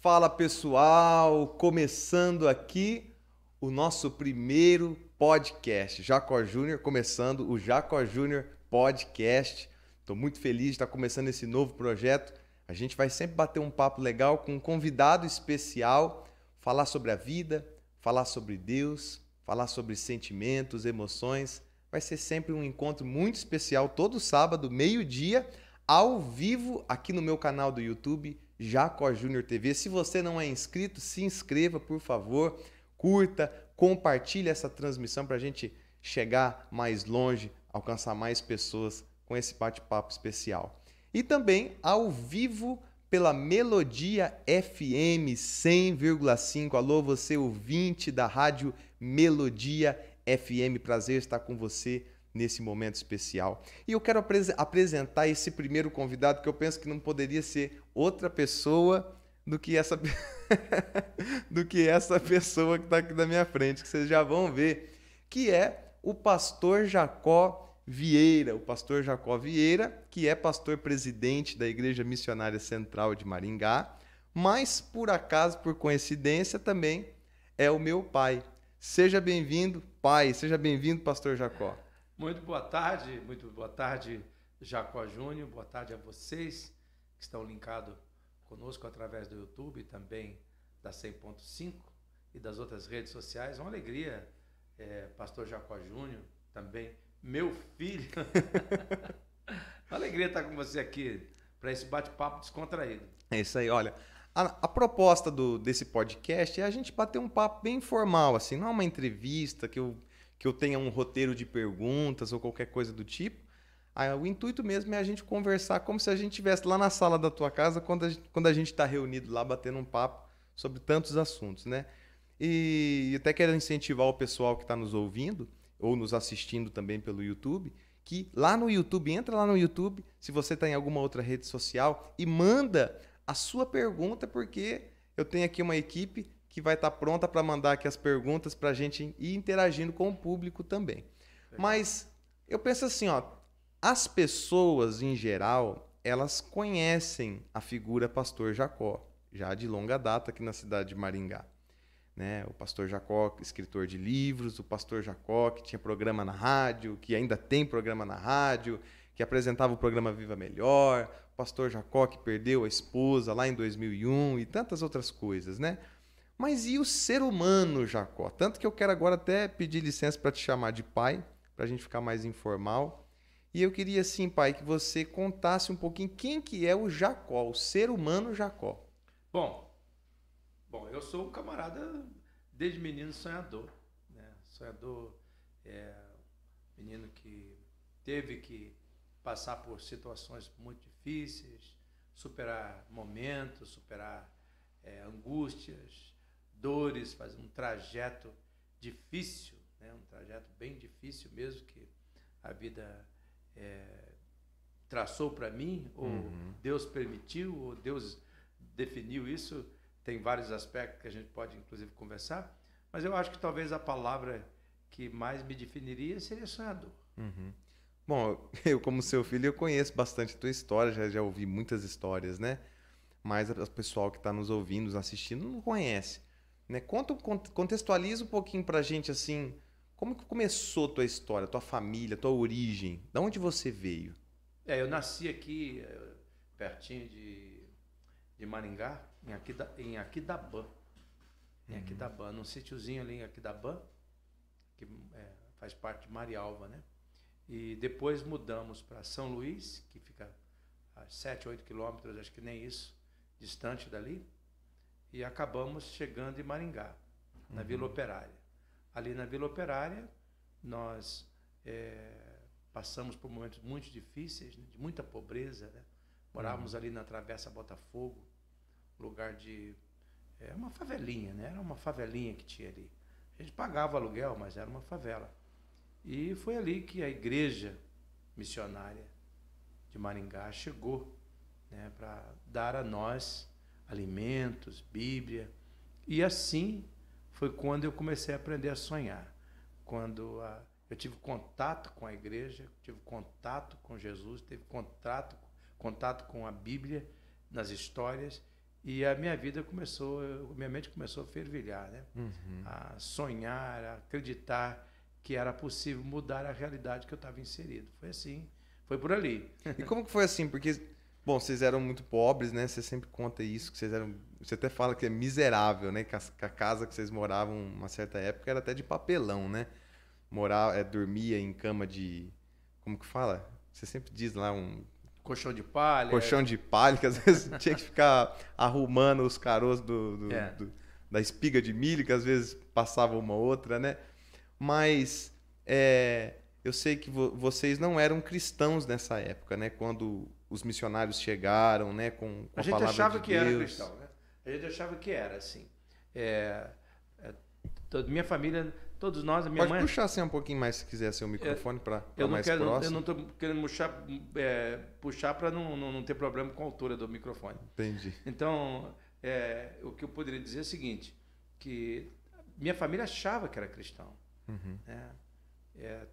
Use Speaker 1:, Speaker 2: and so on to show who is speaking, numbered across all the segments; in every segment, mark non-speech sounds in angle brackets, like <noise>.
Speaker 1: Fala pessoal, começando aqui o nosso primeiro podcast, Jacó Júnior, começando o Jacó Júnior Podcast. Estou muito feliz de estar começando esse novo projeto. A gente vai sempre bater um papo legal com um convidado especial, falar sobre a vida, falar sobre Deus, falar sobre sentimentos, emoções. Vai ser sempre um encontro muito especial, todo sábado, meio-dia, ao vivo, aqui no meu canal do YouTube, Jacó Júnior TV. Se você não é inscrito, se inscreva, por favor, curta, compartilhe essa transmissão para a gente chegar mais longe, alcançar mais pessoas com esse bate-papo especial. E também ao vivo pela Melodia FM 100,5. Alô, você ouvinte da rádio Melodia FM. Prazer estar com você nesse momento especial. E eu quero apres apresentar esse primeiro convidado que eu penso que não poderia ser outra pessoa do que essa <laughs> do que essa pessoa que está aqui da minha frente, que vocês já vão ver, que é o pastor Jacó Vieira, o pastor Jacó Vieira, que é pastor presidente da Igreja Missionária Central de Maringá, mas por acaso, por coincidência também é o meu pai. Seja bem-vindo, pai, seja bem-vindo, pastor Jacó.
Speaker 2: Muito boa tarde, muito boa tarde, Jacó Júnior, boa tarde a vocês que estão linkados conosco através do YouTube, também da 100.5 e das outras redes sociais. Uma alegria, é, Pastor Jacó Júnior, também meu filho. <laughs> Uma alegria estar com você aqui para esse bate-papo descontraído.
Speaker 1: É isso aí, olha. A, a, proposta do, desse podcast é a gente bater um papo bem informal, assim, não é uma entrevista que eu que eu tenha um roteiro de perguntas ou qualquer coisa do tipo. Aí, o intuito mesmo é a gente conversar como se a gente estivesse lá na sala da tua casa quando a, gente, está reunido lá batendo um papo sobre tantos assuntos, né? E até quero incentivar o pessoal que está nos ouvindo ou nos assistindo também pelo YouTube, que lá no YouTube, entra lá no YouTube, se você está em alguma outra rede social, e manda a sua pergunta, porque eu tenho aqui uma equipe que vai estar tá pronta para mandar aqui as perguntas para a gente ir interagindo com o público também. Mas eu penso assim, ó, as pessoas em geral, elas conhecem a figura Pastor Jacó, já de longa data aqui na cidade de Maringá. Né? O pastor Jacó, escritor de livros, o pastor Jacó, que tinha programa na rádio, que ainda tem programa na rádio, que apresentava o programa Viva Melhor, o pastor Jacó, que perdeu a esposa lá em 2001 e tantas outras coisas, né? Mas e o ser humano, Jacó? Tanto que eu quero agora até pedir licença para te chamar de pai, para a gente ficar mais informal. E eu queria, assim, pai, que você contasse um pouquinho quem que é o Jacó, o ser humano Jacó.
Speaker 2: Bom, bom, eu sou um camarada desde menino sonhador, né? Sonhador, é, menino que teve que passar por situações muito difíceis, superar momentos, superar é, angústias, dores, faz um trajeto difícil, né? um trajeto bem difícil mesmo que a vida é, traçou para mim, ou uhum. Deus permitiu, ou Deus definiu isso. Tem vários aspectos que a gente pode, inclusive, conversar. Mas eu acho que talvez a palavra que mais me definiria seria sonhador.
Speaker 1: Uhum. Bom, <laughs> eu como seu filho, eu conheço bastante a tua história, já, já ouvi muitas histórias, né? Mas o pessoal que está nos ouvindo, nos assistindo, não conhece. Né? Conta, contextualiza um pouquinho para a gente assim, como que começou a tua história, tua família, tua origem? de onde você veio?
Speaker 2: É, eu nasci aqui eh, pertinho de, de Maringá, em Aquidabã, em Aquidabã, em uhum. Aquidabã num sítiozinho ali em Aquidabã, que é, faz parte de Marialva, né? E depois mudamos para São Luís, que fica a 7, 8 quilômetros, acho que nem isso, distante dali e acabamos chegando em Maringá, na uhum. Vila Operária. Ali na Vila Operária, nós é, passamos por momentos muito difíceis, né, de muita pobreza. Né? Morávamos uhum. ali na Travessa Botafogo, lugar de. É uma favelinha, né? Era uma favelinha que tinha ali. A gente pagava aluguel, mas era uma favela. E foi ali que a igreja missionária de Maringá chegou né, para dar a nós alimentos, Bíblia. E assim foi quando eu comecei a aprender a sonhar. Quando a, eu tive contato com a igreja, tive contato com Jesus, teve contato, contato com a Bíblia nas histórias e a minha vida começou, eu, minha mente começou a fervilhar, né? Uhum. A sonhar, a acreditar que era possível mudar a realidade que eu estava inserido. Foi assim,
Speaker 1: foi por ali. E como que foi assim? Porque Bom, vocês eram muito pobres, né? Você sempre conta isso, que vocês eram. Você até fala que é miserável, né? Que a, casa que vocês moravam, uma certa época, era até de papelão, né? Morar, é, dormia em cama de. Como que fala? Você sempre diz lá um. Colchão de palha. Colchão de palha, que às <laughs> vezes tinha que ficar arrumando os caros do, do, é. do, da espiga de milho, que às vezes passava uma outra, né? Mas é, eu sei que vo vocês não eram cristãos nessa época, né? Quando os missionários chegaram, né, com, com a, a gente achava de que Deus. era cristão,
Speaker 2: né? A gente achava que era, assim. É, é, toda, minha família, todos nós, a minha Pode mãe. Pode puxar
Speaker 1: assim um pouquinho mais se quiser assim, o microfone para mais quero, próximo. Eu não
Speaker 2: estou querendo puxar, é, puxar para não, não, não, ter problema com a altura do microfone. Entendi. Então, é, o que eu poderia dizer é o seguinte, que minha família achava que era cristão. Uhum. Né? É,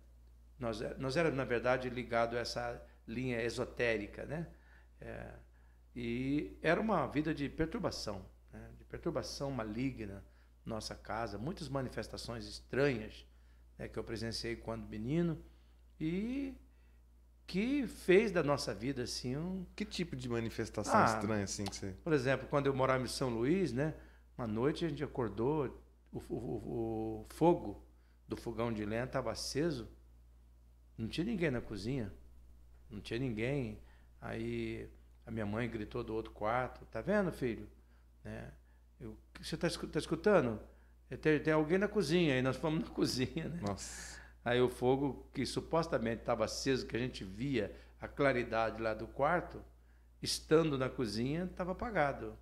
Speaker 2: nós, nós éramos, na verdade, ligados a essa linha esotérica, né? É, e era uma vida de perturbação, né? de perturbação maligna nossa casa, muitas manifestações estranhas né, que eu presenciei quando menino e que fez da nossa vida assim um que tipo de manifestação
Speaker 1: ah, estranha assim que você
Speaker 2: por exemplo quando eu morava em São Luís né uma noite a gente acordou o, o, o fogo do fogão de lenha estava aceso não tinha ninguém na cozinha não tinha ninguém. Aí a minha mãe gritou do outro quarto: Tá vendo, filho? Né? Eu, você tá, tá escutando? É, tem, tem alguém na cozinha. E nós fomos <laughs> na cozinha, né? Nossa. Aí o fogo que supostamente estava aceso, que a gente via a claridade lá do quarto, estando na cozinha, estava apagado.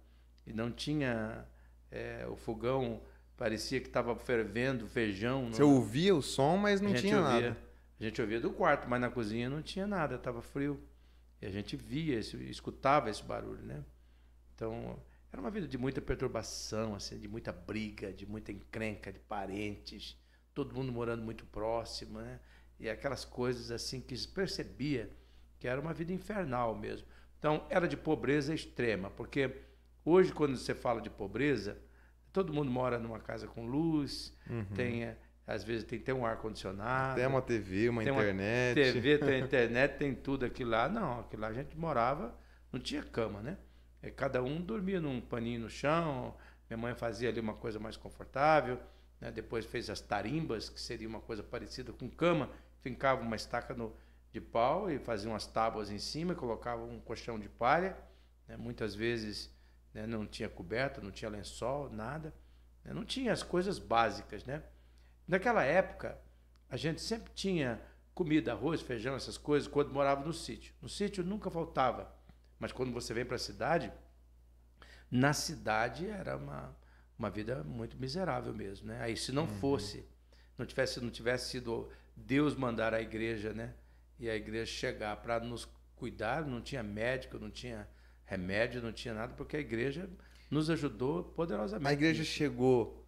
Speaker 2: E não tinha. É, o fogão parecia que estava fervendo feijão. Você não...
Speaker 1: ouvia o som, mas não tinha ouvia.
Speaker 2: nada. A gente ouvia do quarto, mas na cozinha não tinha nada, estava frio. E a gente via, esse, escutava esse barulho, né? Então, era uma vida de muita perturbação, assim, de muita briga, de muita encrenca de parentes, todo mundo morando muito próximo, né? E aquelas coisas assim que se percebia que era uma vida infernal mesmo. Então, era de pobreza extrema, porque hoje quando você fala de pobreza, todo mundo mora numa casa com luz, uhum. tem eh, às vezes tem até um ar-condicionado. Tem uma TV, uma internet. Uma TV, tem internet, tem tudo aquilo lá. Não, aquilo lá a gente morava, não tinha cama, né? É, cada um dormia num paninho no chão, minha mãe fazia ali uma coisa mais confortável, né? depois fez as tarimbas, que seria uma coisa parecida com cama, fincava uma estaca no, de pau e fazia umas tábuas em cima, colocava um colchão de palha, né? muitas vezes né? não tinha coberta, não tinha lençol, nada, né? não tinha as coisas básicas, né? Naquela época, a gente sempre tinha comida, arroz, feijão, essas coisas, quando morava no sítio. No sítio nunca faltava, mas quando você vem para a cidade, na cidade era uma, uma vida muito miserável mesmo, né? Aí se não uhum. fosse, não tivesse, não tivesse sido Deus mandar a igreja, né? E a igreja chegar para nos cuidar, não tinha médico, não tinha remédio, não tinha nada, porque a igreja nos ajudou poderosamente. A igreja
Speaker 1: chegou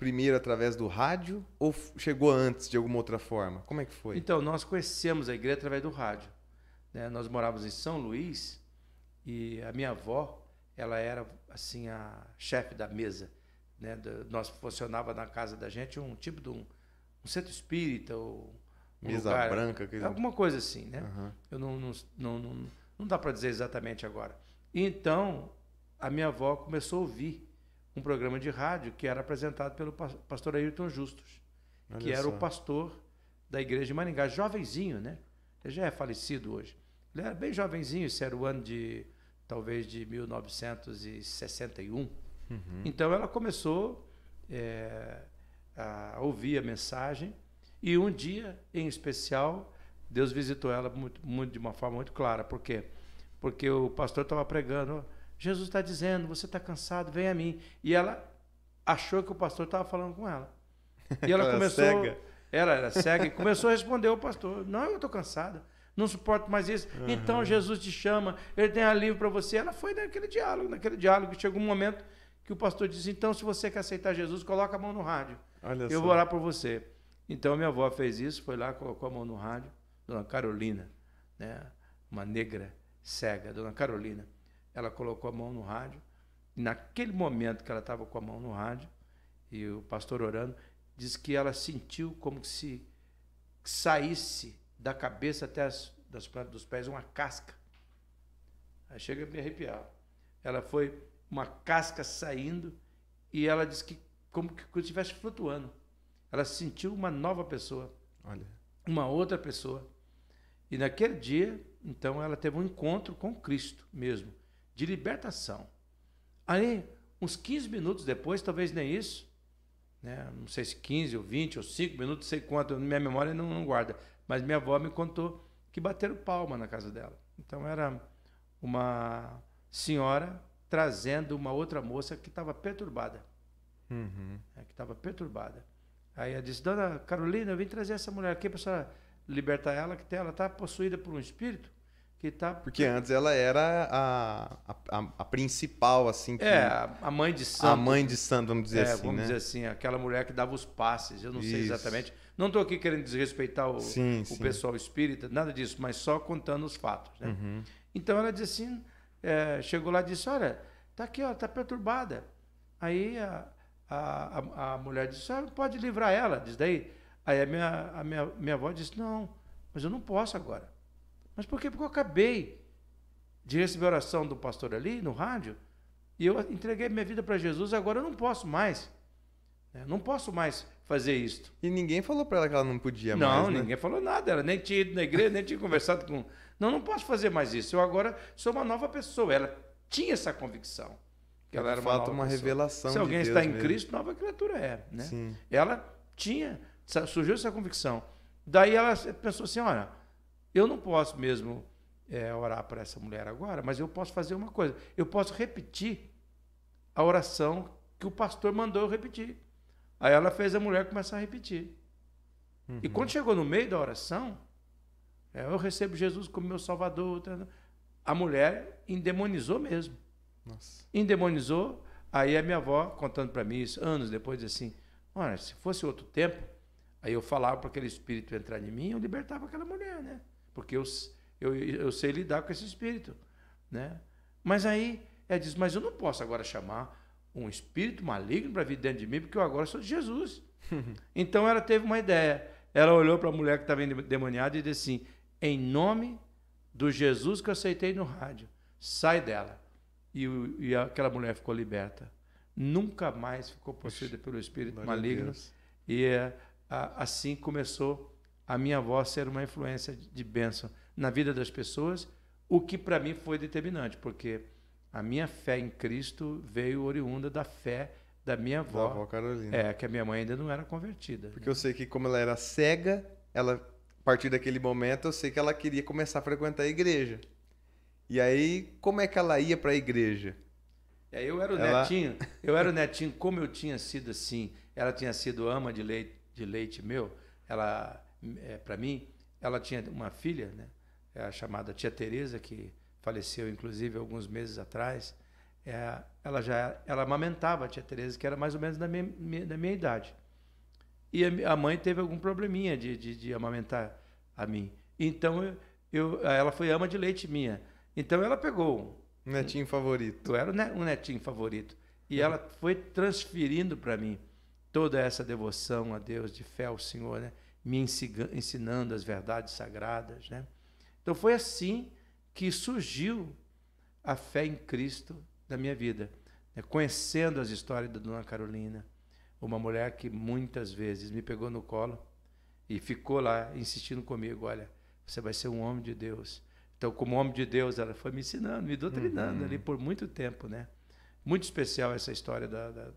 Speaker 1: primeiro através do rádio ou chegou antes de alguma outra forma? Como é que foi?
Speaker 2: Então, nós conhecemos a igreja através do rádio. Né? Nós morávamos em São Luís e a minha avó, ela era assim a chefe da mesa. Né? Nós funcionava na casa da gente um tipo de um, um centro espírita ou um mesa lugar, branca, que... alguma coisa assim, né? Uhum. Eu não, não, não, não, não dá para dizer exatamente agora. Então, a minha avó começou a ouvir um programa de rádio que era apresentado pelo pastor Ayrton Justos Olha que era só. o pastor da igreja de Maringá, jovenzinho, né? Ele já é falecido hoje. Ele era bem jovenzinho, isso era o ano de talvez de 1961. Uhum. Então ela começou é, a ouvir a mensagem e um dia em especial Deus visitou ela muito, muito de uma forma muito clara, porque porque o pastor estava pregando Jesus está dizendo, você está cansado, vem a mim. E ela achou que o pastor estava falando com ela. E ela, <laughs> ela começou. Cega. Ela era cega e começou a responder o pastor: Não, eu estou cansada, não suporto mais isso. Uhum. Então Jesus te chama, ele tem alívio para você. Ela foi naquele diálogo, naquele diálogo, chegou um momento que o pastor disse: Então, se você quer aceitar Jesus, coloca a mão no rádio. Olha eu só. vou orar por você. Então minha avó fez isso, foi lá, colocou a mão no rádio, dona Carolina, né? uma negra cega, dona Carolina ela colocou a mão no rádio. E naquele momento que ela estava com a mão no rádio, e o pastor orando, disse que ela sentiu como se saísse da cabeça até as, das plantas dos pés uma casca. Aí chega a me arrepiar. Ela foi uma casca saindo e ela disse que como que estivesse flutuando. Ela sentiu uma nova pessoa. Olha. Uma outra pessoa. E naquele dia, então, ela teve um encontro com Cristo mesmo de libertação. Aí, uns 15 minutos depois, talvez nem isso, né? não sei se 15 ou 20 ou 5 minutos, sei quanto, minha memória não, não guarda, mas minha avó me contou que bateram palma na casa dela. Então era uma senhora trazendo uma outra moça que estava perturbada.
Speaker 1: Uhum. É,
Speaker 2: que estava perturbada. Aí ela disse, Dona Carolina, eu vim trazer essa mulher aqui para a senhora libertar ela, que ela está possuída por um espírito que tá.
Speaker 1: Porque antes ela era a, a, a principal, assim. Que... É, a mãe de santo. A mãe de santo, vamos dizer é, assim. Vamos né? dizer assim,
Speaker 2: aquela mulher que dava os passes, eu não Isso. sei exatamente. Não estou aqui querendo desrespeitar o, sim, o sim. pessoal espírita, nada disso, mas só contando os fatos. Né? Uhum. Então ela disse assim: é, chegou lá e disse: Olha, tá aqui, ó, tá perturbada. Aí a, a, a, mulher disse: ah, pode livrar ela, diz daí. Aí a minha, a minha, minha avó disse: Não, mas eu não posso agora. Mas por quê? Porque eu acabei de receber a oração do pastor ali no rádio e eu entreguei minha vida para Jesus, agora eu não posso mais. Né? Não posso mais fazer isto. E ninguém falou para ela que ela não podia não, mais. Não, né? ninguém falou nada. Ela nem tinha ido na igreja, nem tinha conversado com. Não, não posso fazer mais isso. Eu agora sou uma nova pessoa. Ela tinha essa convicção. Que é, ela era de fato, uma, uma revelação. Se alguém de está em mesmo. Cristo, nova criatura é. Né? Sim. Ela tinha, surgiu essa convicção. Daí ela pensou assim: olha eu não posso mesmo é, orar para essa mulher agora, mas eu posso fazer uma coisa. Eu posso repetir a oração que o pastor mandou eu repetir. Aí ela fez a mulher começar a repetir. Uhum. E quando chegou no meio da oração, é, eu recebo Jesus como meu Salvador. Tá, tá. A mulher endemonizou mesmo. Nossa. Endemonizou. Aí a minha avó contando para mim isso, anos depois, assim: olha, se fosse outro tempo, aí eu falava para aquele espírito entrar em mim, eu libertava aquela mulher, né? porque eu, eu, eu sei lidar com esse espírito. Né? Mas aí ela diz: Mas eu não posso agora chamar um espírito maligno para vir dentro de mim, porque eu agora sou de Jesus. <laughs> então ela teve uma ideia. Ela olhou para a mulher que estava endemoniada e disse assim: Em nome do Jesus que eu aceitei no rádio, sai dela. E, e aquela mulher ficou liberta. Nunca mais ficou possuída pelo espírito maligno. E é, assim começou a minha avó ser uma influência de bênção na vida das pessoas, o que para mim foi determinante, porque a minha fé em Cristo veio oriunda da fé da minha avó. Da avó Carolina. É,
Speaker 1: que a minha mãe ainda não era convertida. Porque né? eu sei que como ela era cega, ela a partir daquele momento eu sei que ela queria começar a frequentar a igreja. E aí, como é que ela ia para a igreja? É, eu era o ela... netinho, eu era o netinho como eu tinha sido assim,
Speaker 2: ela tinha sido ama de leite, de leite meu, ela é, para mim, ela tinha uma filha, né? É, chamada Tia Teresa, que faleceu inclusive alguns meses atrás. É, ela já ela amamentava a Tia Teresa, que era mais ou menos da minha, minha da minha idade. E a, a, mãe teve algum probleminha de, de, de amamentar a mim. Então eu, eu, ela foi ama de leite minha. Então ela pegou um netinho favorito. era um netinho favorito. E uhum. ela foi transferindo para mim toda essa devoção a Deus, de fé ao Senhor, né? me ensinando as verdades sagradas. Né? Então foi assim que surgiu a fé em Cristo da minha vida, né? conhecendo as histórias da Dona Carolina, uma mulher que muitas vezes me pegou no colo e ficou lá insistindo comigo: olha, você vai ser um homem de Deus. Então, como homem de Deus, ela foi me ensinando, me doutrinando uhum. ali por muito tempo, né? Muito especial essa história da, da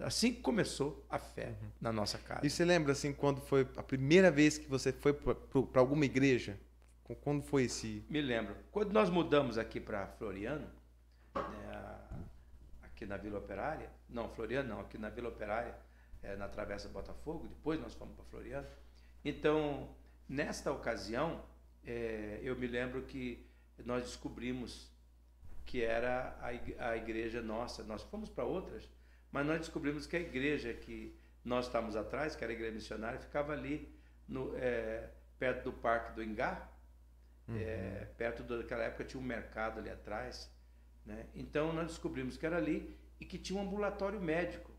Speaker 2: Assim que começou a fé uhum.
Speaker 1: na nossa casa. E você lembra assim quando foi a primeira vez que você foi para alguma igreja? Quando foi esse?
Speaker 2: Me lembro. Quando nós mudamos aqui para Floriano, né, aqui na Vila Operária, não Floriano, não, aqui na Vila Operária, é, na Travessa Botafogo. Depois nós fomos para Floriano. Então, nesta ocasião, é, eu me lembro que nós descobrimos que era a, igreja nossa. Nós fomos para outras mas nós descobrimos que a igreja que nós estávamos atrás, que era a igreja missionária, ficava ali no, é, perto do Parque do Engá. É, uhum. É, perto daquela época tinha um mercado ali atrás. Né? Então nós descobrimos que era ali e que tinha um ambulatório médico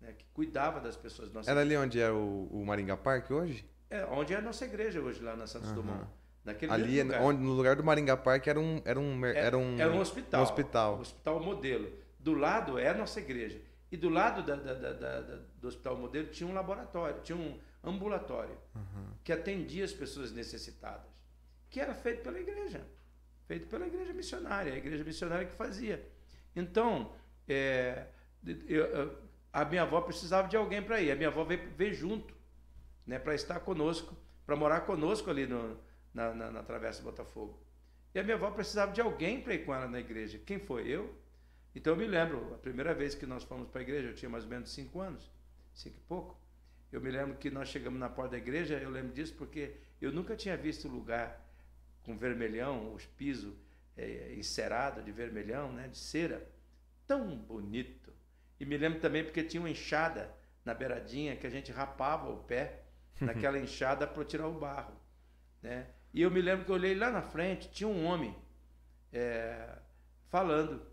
Speaker 2: né? que cuidava das pessoas. Nossa era ali onde
Speaker 1: é o, o Maringá Park hoje?
Speaker 2: É, onde é a nossa igreja hoje, lá na Santos uhum. Dumont. Naquele ali, é lugar. onde,
Speaker 1: no lugar do Maringá Park, era um, era um, era, é, era um, era um hospital. Um hospital. Um
Speaker 2: hospital modelo. Do lado é a nossa igreja. E do lado da, da, da, do Hospital Modelo tinha um laboratório, tinha um ambulatório uhum. que atendia as pessoas necessitadas, que era feito pela igreja, feito pela igreja missionária, a igreja missionária que fazia. Então, é, eu, a minha avó precisava de alguém para ir, a minha avó veio, veio junto, né, para estar conosco, para morar conosco ali no, na, na, na Travessa Botafogo. E a minha avó precisava de alguém para ir com ela na igreja. Quem foi? Eu? Então eu me lembro, a primeira vez que nós fomos para a igreja, eu tinha mais ou menos cinco anos, cinco e pouco. Eu me lembro que nós chegamos na porta da igreja, eu lembro disso porque eu nunca tinha visto lugar com vermelhão, os pisos é, encerado de vermelhão, né, de cera, tão bonito. E me lembro também porque tinha uma enxada na beiradinha que a gente rapava o pé <laughs> naquela enxada para tirar o barro, né? E eu me lembro que eu olhei lá na frente, tinha um homem é, falando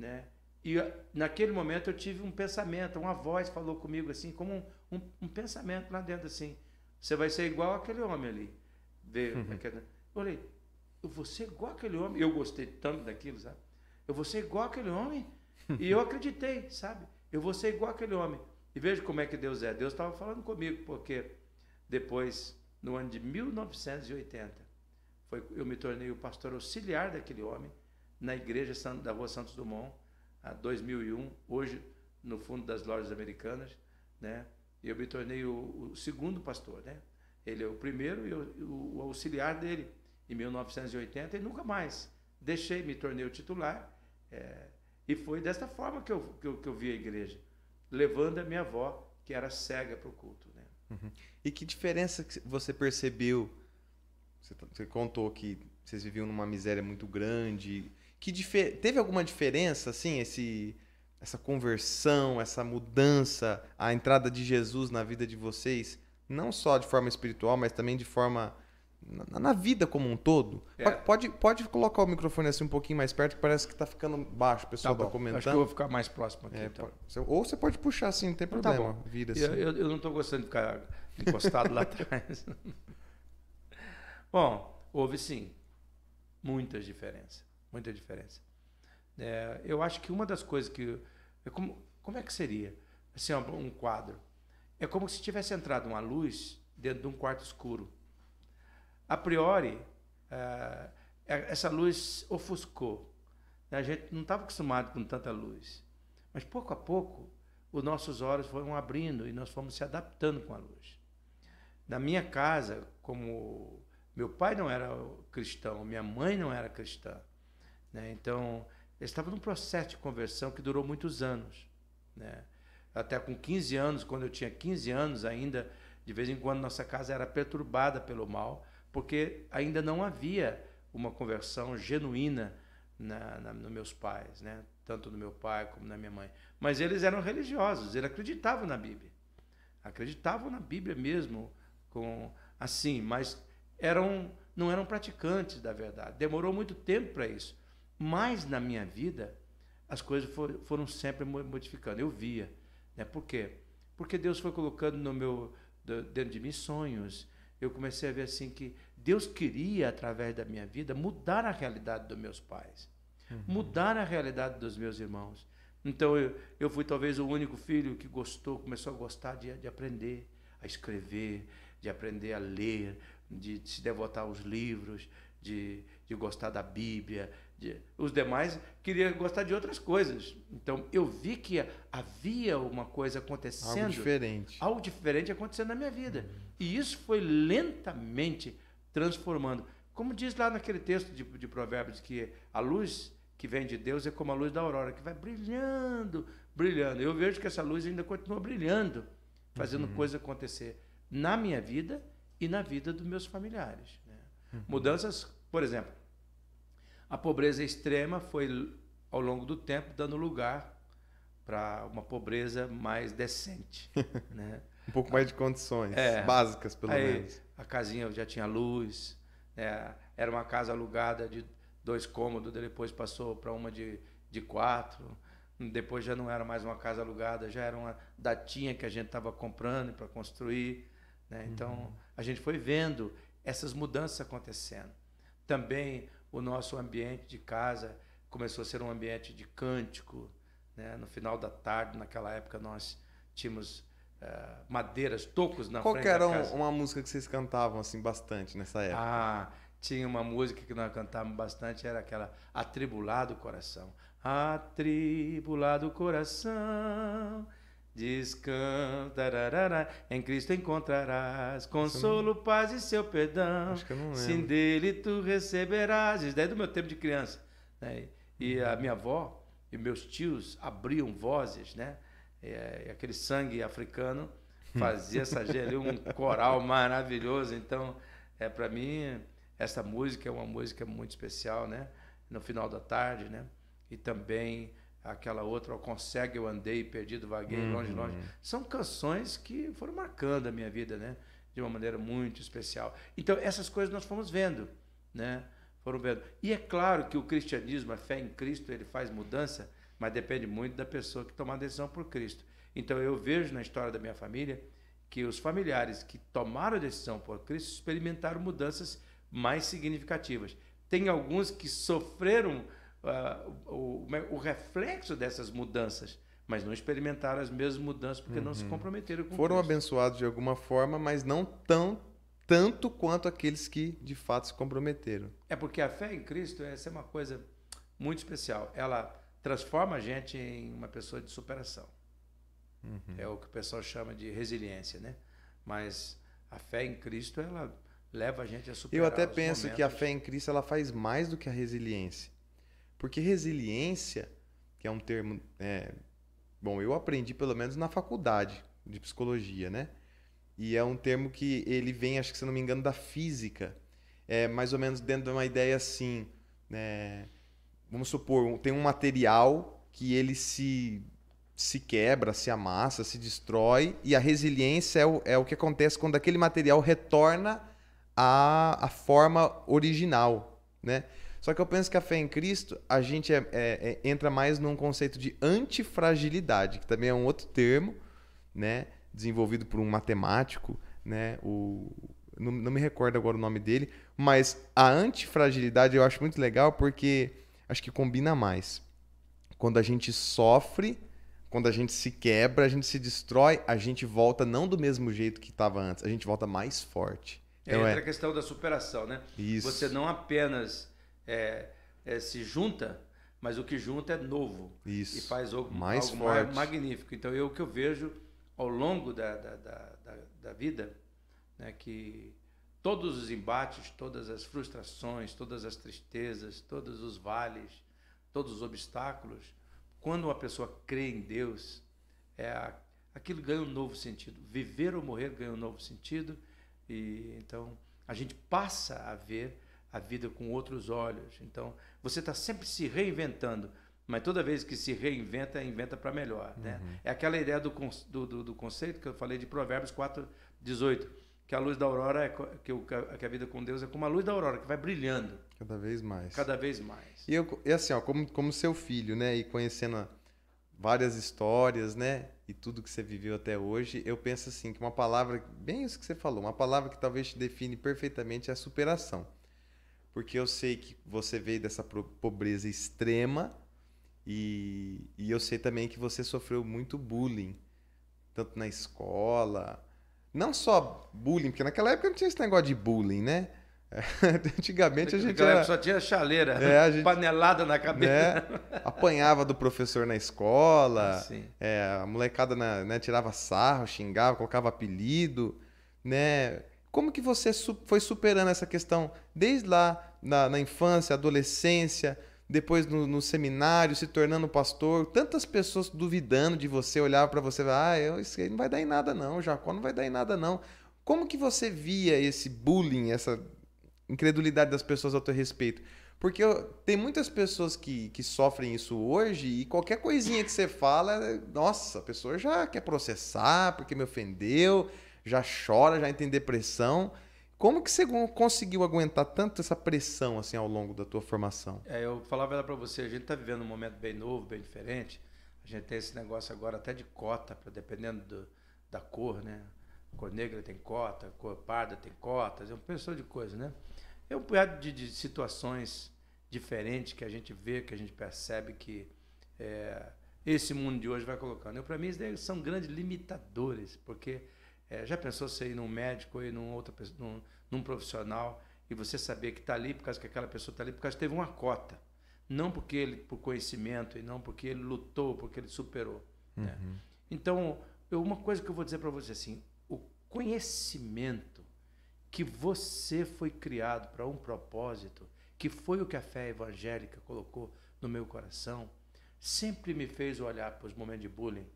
Speaker 2: né? E ah, naquele momento eu tive um pensamento, uma voz falou comigo assim, como um, um, um pensamento lá dentro assim, você vai ser igual aquele homem ali. Veio, uhum. aquele... Eu falei, eu vou ser igual aquele homem. Eu gostei tanto daquilo, sabe? Eu vou ser igual aquele homem. E eu acreditei, sabe? Eu vou ser igual aquele homem. E veja como é que Deus é. Deus estava falando comigo, porque depois, no ano de 1980, foi, eu me tornei o pastor auxiliar daquele homem na igreja da Rua Santos Dumont, a 2001, hoje no fundo das lojas americanas, né? Eu me tornei o, o segundo pastor, né? Ele é o primeiro e o, o auxiliar dele. Em 1980 e nunca mais deixei, me tornei o titular. É, e foi desta forma que eu, que eu, que, eu, vi a igreja, levando a minha avó, que era cega para o culto. Né?
Speaker 1: Uhum. E que diferença que você percebeu? Você, você, contou que vocês viviam numa miséria muito grande, que difer... teve alguma diferença, assim, esse essa conversão, essa mudança, a entrada de Jesus na vida de vocês, não só de forma espiritual, mas também de forma na, vida como um todo. É. Pode, pode colocar o microfone assim um pouquinho mais perto, que parece que está ficando baixo, o pessoal está tá, tá comentando. Acho que eu vou ficar mais próximo aqui. É, então. Ou você pode puxar assim, não tem então tá problema. Tá bom. Vira assim. eu,
Speaker 2: eu não estou gostando de ficar encostado lá <laughs> atrás. <laughs> bom, houve sim muitas diferenças. Muita diferença. É, eu acho que uma das coisas que. É como, como é que seria? Assim, um quadro. É como se tivesse entrado uma luz dentro de um quarto escuro. A priori, é, é, essa luz ofuscou. Né? A gente não estava acostumado com tanta luz. Mas pouco a pouco, os nossos olhos foram abrindo e nós fomos se adaptando com a luz. Na minha casa, como meu pai não era cristão, minha mãe não era cristã, né? Então, ele estava num processo de conversão que durou muitos anos. Né? Até com 15 anos, quando eu tinha 15 anos ainda, de vez em quando nossa casa era perturbada pelo mal, porque ainda não havia uma conversão genuína na, na, nos meus pais, né? tanto no meu pai como na minha mãe. Mas eles eram religiosos, eles acreditavam na Bíblia. Acreditavam na Bíblia mesmo, com assim, mas eram não eram praticantes da verdade. Demorou muito tempo para isso. Mas na minha vida, as coisas foram sempre modificando. Eu via. Né? Por quê? Porque Deus foi colocando no meu, dentro de mim sonhos. Eu comecei a ver assim que Deus queria, através da minha vida, mudar a realidade dos meus pais, uhum. mudar a realidade dos meus irmãos. Então eu, eu fui talvez o único filho que gostou, começou a gostar de, de aprender a escrever, de aprender a ler, de, de se devotar aos livros, de, de gostar da Bíblia, os demais queriam gostar de outras coisas. Então eu vi que havia uma coisa acontecendo. Algo diferente. Algo diferente acontecendo na minha vida. Uhum. E isso foi lentamente transformando. Como diz lá naquele texto de, de Provérbios, que a luz que vem de Deus é como a luz da aurora, que vai brilhando, brilhando. Eu vejo que essa luz ainda continua brilhando, fazendo uhum. coisa acontecer na minha vida e na vida dos meus familiares. Né? Uhum. Mudanças, por exemplo, a pobreza extrema foi, ao longo do tempo, dando lugar para uma pobreza mais decente.
Speaker 1: <laughs> né? um pouco mais de condições é, básicas, pelo aí, menos.
Speaker 2: A casinha já tinha luz, né? era uma casa alugada de dois cômodos, depois passou para uma de, de quatro. Depois já não era mais uma casa alugada, já era uma datinha que a gente estava comprando para construir. Né? Então, uhum. a gente foi vendo essas mudanças acontecendo. Também o nosso ambiente de casa começou a ser um ambiente de cântico. Né? No final da tarde, naquela época, nós tínhamos uh, madeiras, tocos na Qual frente Qual era da casa.
Speaker 1: uma música que vocês cantavam assim bastante nessa época?
Speaker 2: Ah, tinha uma música que nós cantávamos bastante, era aquela Atribulado Coração. Atribulado Coração Descantarará, em Cristo encontrarás consolo, paz e seu perdão. Acho que eu não lembro. Sim, dele tu receberás. Isso daí é do meu tempo de criança. Né? E a uhum. minha avó e meus tios abriam vozes, né? E eh, aquele sangue africano <laughs> fazia essa ali um coral maravilhoso. Então, é para mim, essa música é uma música muito especial, né? No final da tarde, né? E também aquela outra, consegue eu andei, perdido vaguei, uhum. longe, longe. Uhum. São canções que foram marcando a minha vida, né? De uma maneira muito especial. Então, essas coisas nós fomos vendo, né? Foram vendo. E é claro que o cristianismo, a fé em Cristo, ele faz mudança, mas depende muito da pessoa que toma a decisão por Cristo. Então, eu vejo na história da minha família que os familiares que tomaram a decisão por Cristo experimentaram mudanças mais significativas. Tem alguns que sofreram uh, o, o, reflexo dessas mudanças, mas não experimentaram as mesmas mudanças porque uhum. não se uhum. comprometeram com Foram
Speaker 1: Cristo. abençoados de alguma forma, mas não tão tanto quanto aqueles que de fato se comprometeram.
Speaker 2: É porque a fé em Cristo essa é uma coisa muito especial. Ela transforma a gente em uma pessoa de superação. Uhum. É o que o pessoal chama de resiliência, né? Mas a fé em Cristo ela leva a gente a superar. Eu até penso momentos. que a fé
Speaker 1: em Cristo ela faz mais do que a resiliência. Porque resiliência, que é um termo. É, bom, eu aprendi pelo menos na faculdade de psicologia, né? E é um termo que ele vem, acho que se não me engano, da física. É mais ou menos dentro de uma ideia assim. né vamos supor, tem um material que ele se, se quebra, se amassa, se destrói, e a resiliência é o, é o que acontece quando aquele material retorna à, à forma original, né? Só que eu penso que a fé em Cristo, a gente é, é, é, entra mais num conceito de antifragilidade, que também é um outro termo, né? Desenvolvido por um matemático, né? O, não, não me recordo agora o nome dele, mas a antifragilidade eu acho muito legal porque acho que combina mais. Quando a gente sofre, quando a gente se quebra, a gente se destrói, a gente volta não do mesmo jeito que estava antes, a gente volta mais forte. É, então, é, entra é... a
Speaker 2: questão da superação, né? Isso. Você não apenas é, é, se junta, mas o que junta é novo. Isso. E faz algo mais algo forte. magnífico. Então, eu, o que eu vejo ao longo da, da, da, da, da vida, né, que todos os embates, todas as frustrações, todas as tristezas, todos os vales, todos os obstáculos, quando uma pessoa crê em Deus, é, aquilo ganha um novo sentido. Viver ou morrer ganha um novo sentido. E então a gente passa a ver a vida com outros olhos. Então, você está sempre se reinventando, mas toda vez que se reinventa, inventa para melhor. Né? Uhum. Né? É aquela ideia do, do, do, conceito que eu falei de Provérbios 4, 18, que a luz da aurora, é, que, o, que a vida com Deus é como a
Speaker 1: luz da aurora, que vai brilhando. Cada vez mais. Cada
Speaker 2: vez mais.
Speaker 1: E, eu, e assim, ó, como, como seu filho, né, e conhecendo várias histórias, né, e tudo que você viveu até hoje, eu penso assim que uma palavra, bem isso que você falou, uma palavra que talvez te define perfeitamente é a superação porque eu sei que você veio dessa pobreza extrema e, e eu sei também que você sofreu muito bullying, tanto na escola, não só bullying, porque naquela época não tinha esse negócio de bullying, né? <laughs> Antigamente a gente era... só
Speaker 2: tinha chaleira, é, gente... panelada na cabeça. Né?
Speaker 1: Apanhava do professor na escola, ah, é, a molecada né, tirava sarro, xingava, colocava apelido, né? Como que você foi superando essa questão desde lá na, na infância, adolescência, depois no, no, seminário, se tornando pastor, tantas pessoas duvidando de você, olhavam para você, ah, eu, isso aí não vai dar em nada não, Jacó não vai dar em nada não. Como que você via esse bullying, essa incredulidade das pessoas ao teu respeito? Porque eu, tem muitas pessoas que, que sofrem isso hoje e qualquer coisinha que você fala, nossa, a pessoa já quer processar porque me ofendeu, já chora, já entende depressão. Como que você conseguiu aguentar tanto essa pressão assim ao longo da tua formação?
Speaker 2: É, eu falava para você, a gente está vivendo um momento bem novo, bem diferente. A gente tem esse negócio agora até de cota, pra, dependendo do, da cor, né? Cor negra tem cota, cor parda tem cotas, é um pessoal de coisa, né? É um punhado de, de, situações diferentes que a gente vê, que a gente percebe que é, esse mundo de hoje vai colocando. Para mim, isso são grandes limitadores, porque é, já pensou você ir num médico ou ir num, outra, num, num profissional e você saber que está ali por causa que aquela pessoa está ali por causa que teve uma cota. Não porque ele, por conhecimento, e não porque ele lutou, porque ele superou. Né? Uhum. Né? Então, eu, uma coisa que eu vou dizer para você assim, o conhecimento que você foi criado para um propósito, que foi o que a fé evangélica colocou no meu coração, sempre me fez olhar para os momentos de bullying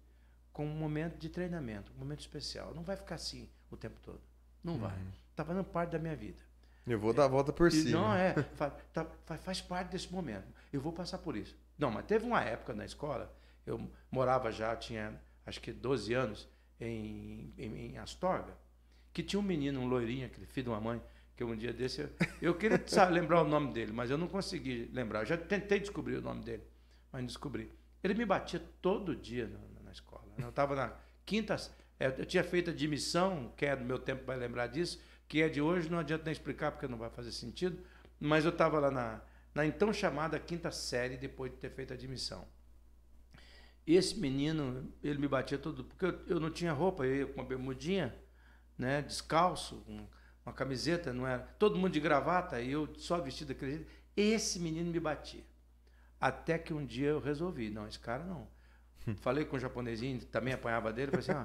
Speaker 2: com um momento de treinamento, um momento especial. Não vai ficar assim o tempo todo. Não uhum. vai. Está fazendo parte da minha vida.
Speaker 1: Eu vou é, dar a volta por cima. Não é,
Speaker 2: <laughs> faz, tá, faz parte desse momento. Eu vou passar por isso. Não, mas teve uma época na escola, eu morava já, tinha acho que 12 anos, em, em, em Astorga, que tinha um menino, um loirinho, aquele filho de uma mãe, que um dia desse eu, eu queria <laughs> sabe, lembrar o nome dele, mas eu não consegui lembrar. Eu já tentei descobrir o nome dele, mas não descobri. Ele me batia todo dia no, escola. Eu estava na quinta. É, eu tinha feito admissão, quem é do meu tempo vai lembrar disso, que é de hoje, não adianta nem explicar porque não vai fazer sentido, mas eu estava lá na, na então chamada quinta série, depois de ter feito admissão. Esse menino, ele me batia todo, porque eu, eu não tinha roupa, eu ia com uma bermudinha, né, descalço, com uma camiseta, não era. Todo mundo de gravata e eu só vestido daquele jeito. Esse menino me batia. Até que um dia eu resolvi, não, esse cara não. Falei com um japonesinho, também apanhava dele, falei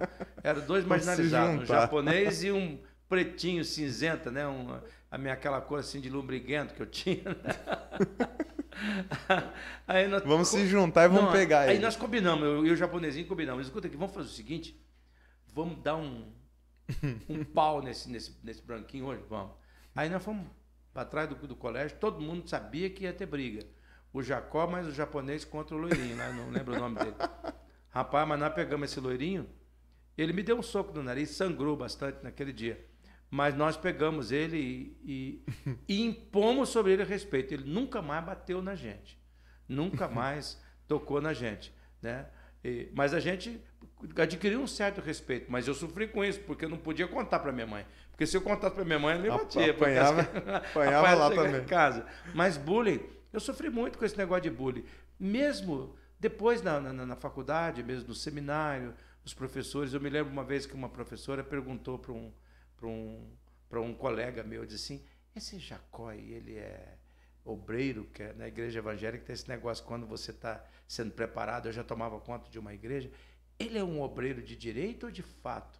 Speaker 2: assim, dois <laughs> marginalizados, um japonês e um pretinho cinzenta, né? Um, a minha aquela cor assim de lumbriguento que eu tinha. Né? <laughs> aí nós, vamos com... se juntar e vamos Não, pegar aí. Aí nós combinamos, eu e o japonesinho combinamos. Escuta aqui, vamos fazer o seguinte, vamos dar um <laughs> um pau nesse nesse nesse branquinho hoje, vamos. Aí nós fomos para trás do, do colégio, todo mundo sabia que ia ter briga o Jacó mais o japonês contra o loirinho, lá né? não lembro o nome dele. <laughs> Rapaz, mas nós pegamos esse loirinho, ele me deu um soco no nariz, sangrou bastante naquele dia. Mas nós pegamos ele e, e, <laughs> e impomos sobre ele respeito. Ele nunca mais bateu na gente, nunca <laughs> mais tocou na gente, né? E, mas a gente adquiriu um certo respeito, mas eu sofri com isso, porque eu não podia contar para minha mãe. Porque se eu contasse para minha mãe, ela me batia. Apanhava, apanhava, apanhava lá também. Em casa. Mas bullying eu sofri muito com esse negócio de bullying. Mesmo depois na, na, na faculdade, mesmo no seminário, os professores. Eu me lembro uma vez que uma professora perguntou para um, um, um colega meu, disse assim, esse Jacó, ele é obreiro, que é na igreja evangélica tem esse negócio, quando você está sendo preparado, eu já tomava conta de uma igreja, ele é um obreiro de direito ou de fato?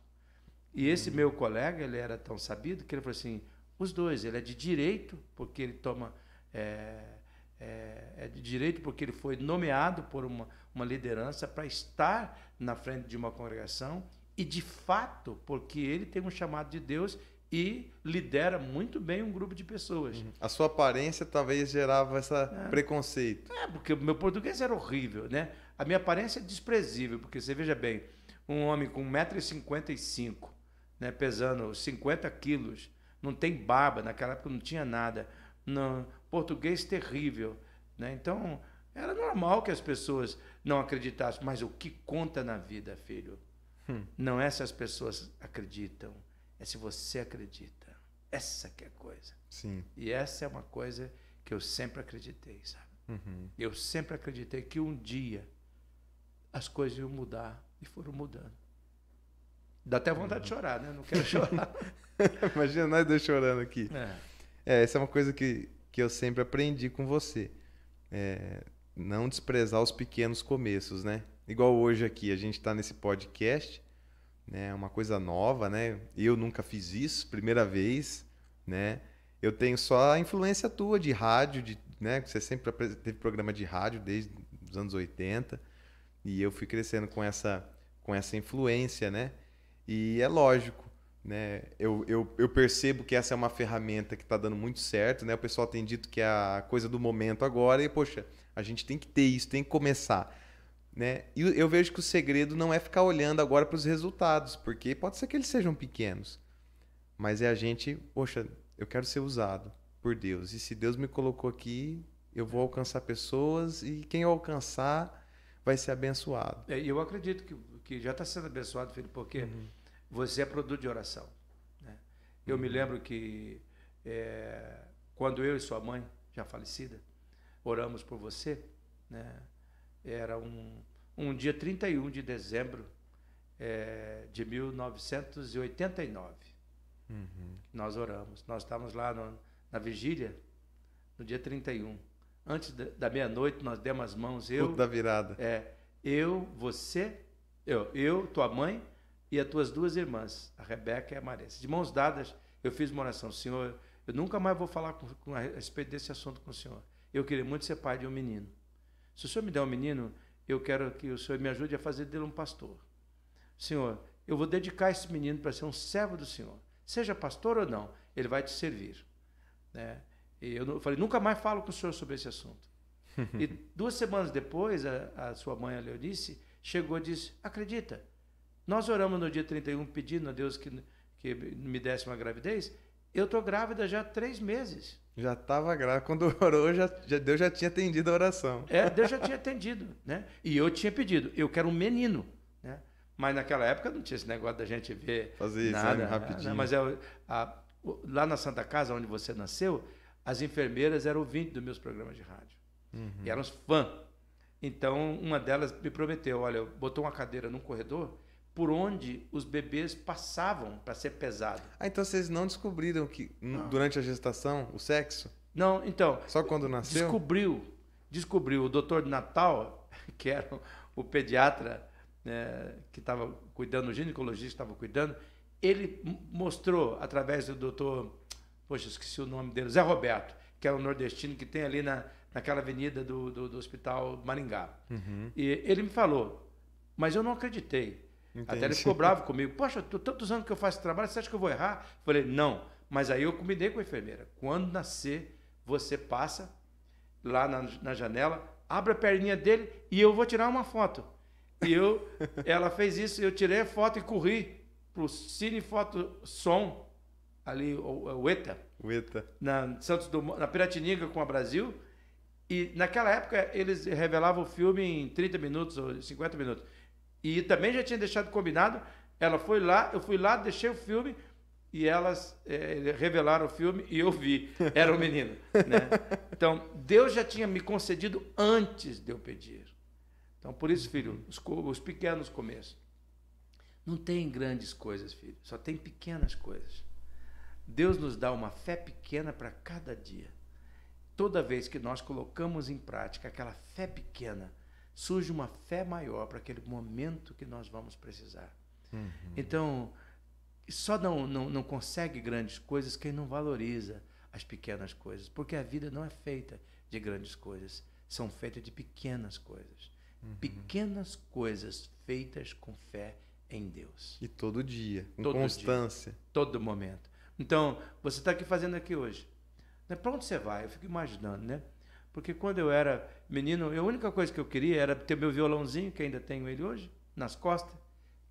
Speaker 2: E esse hum. meu colega, ele era tão sabido, que ele falou assim, os dois, ele é de direito, porque ele toma... É, é, é de direito porque ele foi nomeado por uma, uma liderança para estar na frente de uma congregação e de fato porque ele tem um chamado de Deus e lidera muito bem um grupo de pessoas. Uhum.
Speaker 1: A sua aparência talvez gerava esse é. preconceito. É, porque o meu português era horrível,
Speaker 2: né? A minha aparência é desprezível, porque você veja bem, um homem com 1,55m, né, pesando 50 quilos, não tem barba, naquela época não tinha nada, português terrível. Né? Então, era normal que as pessoas não acreditassem, mas o que conta na vida, filho, hum. não é se as pessoas acreditam, é se você acredita. Essa que é a coisa. Sim. E essa é uma coisa que eu sempre acreditei, sabe? Uhum. Eu sempre acreditei que um dia as coisas iam mudar e foram mudando.
Speaker 1: Dá até vontade uhum. de
Speaker 2: chorar, né? Não quero <laughs> chorar.
Speaker 1: Imagina nós dois chorando aqui. É. É, essa é uma coisa que, que eu sempre aprendi com você. É, não desprezar os pequenos começos, né? Igual hoje aqui, a gente está nesse podcast, né? É uma coisa nova, né? Eu nunca fiz isso, primeira vez, né? Eu tenho só a influência tua de rádio, de, né? Você sempre teve programa de rádio desde os anos 80 e eu fui crescendo com essa com essa influência, né? E é lógico, né? Eu, eu, eu percebo que essa é uma ferramenta que está dando muito certo. Né? O pessoal tem dito que é a coisa do momento agora. E, poxa, a gente tem que ter isso, tem que começar. Né? E eu vejo que o segredo não é ficar olhando agora para os resultados, porque pode ser que eles sejam pequenos. Mas é a gente, poxa, eu quero ser usado por Deus. E se Deus me colocou aqui, eu vou alcançar pessoas e quem eu alcançar vai ser abençoado.
Speaker 2: É, eu acredito que, que já está sendo abençoado, filho, porque uhum você é produto de oração. Né? Eu me lembro que é, quando eu e sua mãe, já falecida, oramos por você, né? era um, um dia 31 de dezembro é, de 1989. Uhum. Nós oramos. Nós estávamos lá no, na vigília, no dia 31. Antes da, meia-noite, nós demos as mãos. Eu, da virada. É, eu, você, eu, eu, tua mãe e as tuas duas irmãs, a Rebeca e a Maressa. De mãos dadas, eu fiz uma oração. Senhor, eu nunca mais vou falar com, com a respeito desse assunto com o Senhor. Eu queria muito ser pai de um menino. Se o Senhor me der um menino, eu quero que o Senhor me ajude a fazer dele um pastor. Senhor, eu vou dedicar esse menino para ser um servo do Senhor. Seja pastor ou não, ele vai te servir. Né? E eu falei, nunca mais falo com o senhor sobre esse assunto. <laughs> e duas semanas depois, a, a sua mãe, a Leonice, chegou e disse: Acredita, nós oramos no dia 31 pedindo a Deus que, que me desse uma gravidez. Eu tô grávida já há três meses.
Speaker 1: Já estava grávida. Quando <laughs> orou, já, já, Deus já tinha atendido a oração. É,
Speaker 2: Deus já <laughs> tinha atendido, né? E eu tinha pedido, eu quero um menino, né? Mas naquela época não tinha esse negócio da gente ver Fazer nada, isso, né? rapidinho. Mas eu, é a, lá na Santa Casa, onde você nasceu, as enfermeiras eram ouvintes dos meus programas de rádio. Uhum. E eram fã. Então, uma delas me prometeu, olha, botou uma cadeira num corredor por onde os bebês
Speaker 1: passavam para ser pesado. Ah, então vocês não descobriram que não. durante a gestação o sexo? Não, então. Só quando nasceu? Descobriu, descobriu o doutor Natal,
Speaker 2: <laughs> que era o pediatra né, que estava cuidando, o ginecologista estava cuidando, ele mostrou através do doutor, poxa, esqueci o nome dele, Zé Roberto, que era é um nordestino que tem ali na, naquela avenida do, do, do Hospital Maringá. Uhum. E ele me falou, mas eu não acreditei. Entendi. Até ele ficou bravo comigo. Poxa, tô tantos anos que eu faço esse trabalho, você acha que eu vou errar? falei, não. Mas aí eu combinei com a enfermeira. Quando nascer, você passa lá na, na janela, abre a perninha dele e eu vou tirar uma foto. E eu, <laughs> ela fez isso, eu tirei a foto e corri pro Cine Foto Som, ali, o, o ETA. O ETA. Na, Santos Dumont, na Piratininga com a Brasil. E naquela época eles revelavam o filme em 30 minutos ou 50 minutos. E também já tinha deixado combinado. Ela foi lá, eu fui lá, deixei o filme e elas é, revelaram o filme e eu vi. Era o um menino. Né? <laughs> Então, Deus já tinha me concedido antes de eu pedir. Então, por isso, filho, os, os pequenos começos. Não tem grandes coisas, filho, só tem pequenas coisas. Deus nos dá uma fé pequena para cada dia. Toda vez que nós colocamos em prática aquela fé pequena, surge uma fé maior para aquele momento que nós vamos precisar. Uhum. Então, só não, não, não consegue grandes coisas quem não valoriza as pequenas coisas, porque a vida não é feita de grandes coisas, são feitas de pequenas coisas. Uhum. Pequenas coisas feitas com fé em Deus.
Speaker 1: E todo dia, com todo constância. Dia,
Speaker 2: todo momento. Então, você está aqui fazendo aqui hoje. É para onde você vai? Eu fico imaginando, né? Porque quando eu era menino, a única coisa que eu queria era ter meu violãozinho, que ainda tenho ele hoje, nas costas,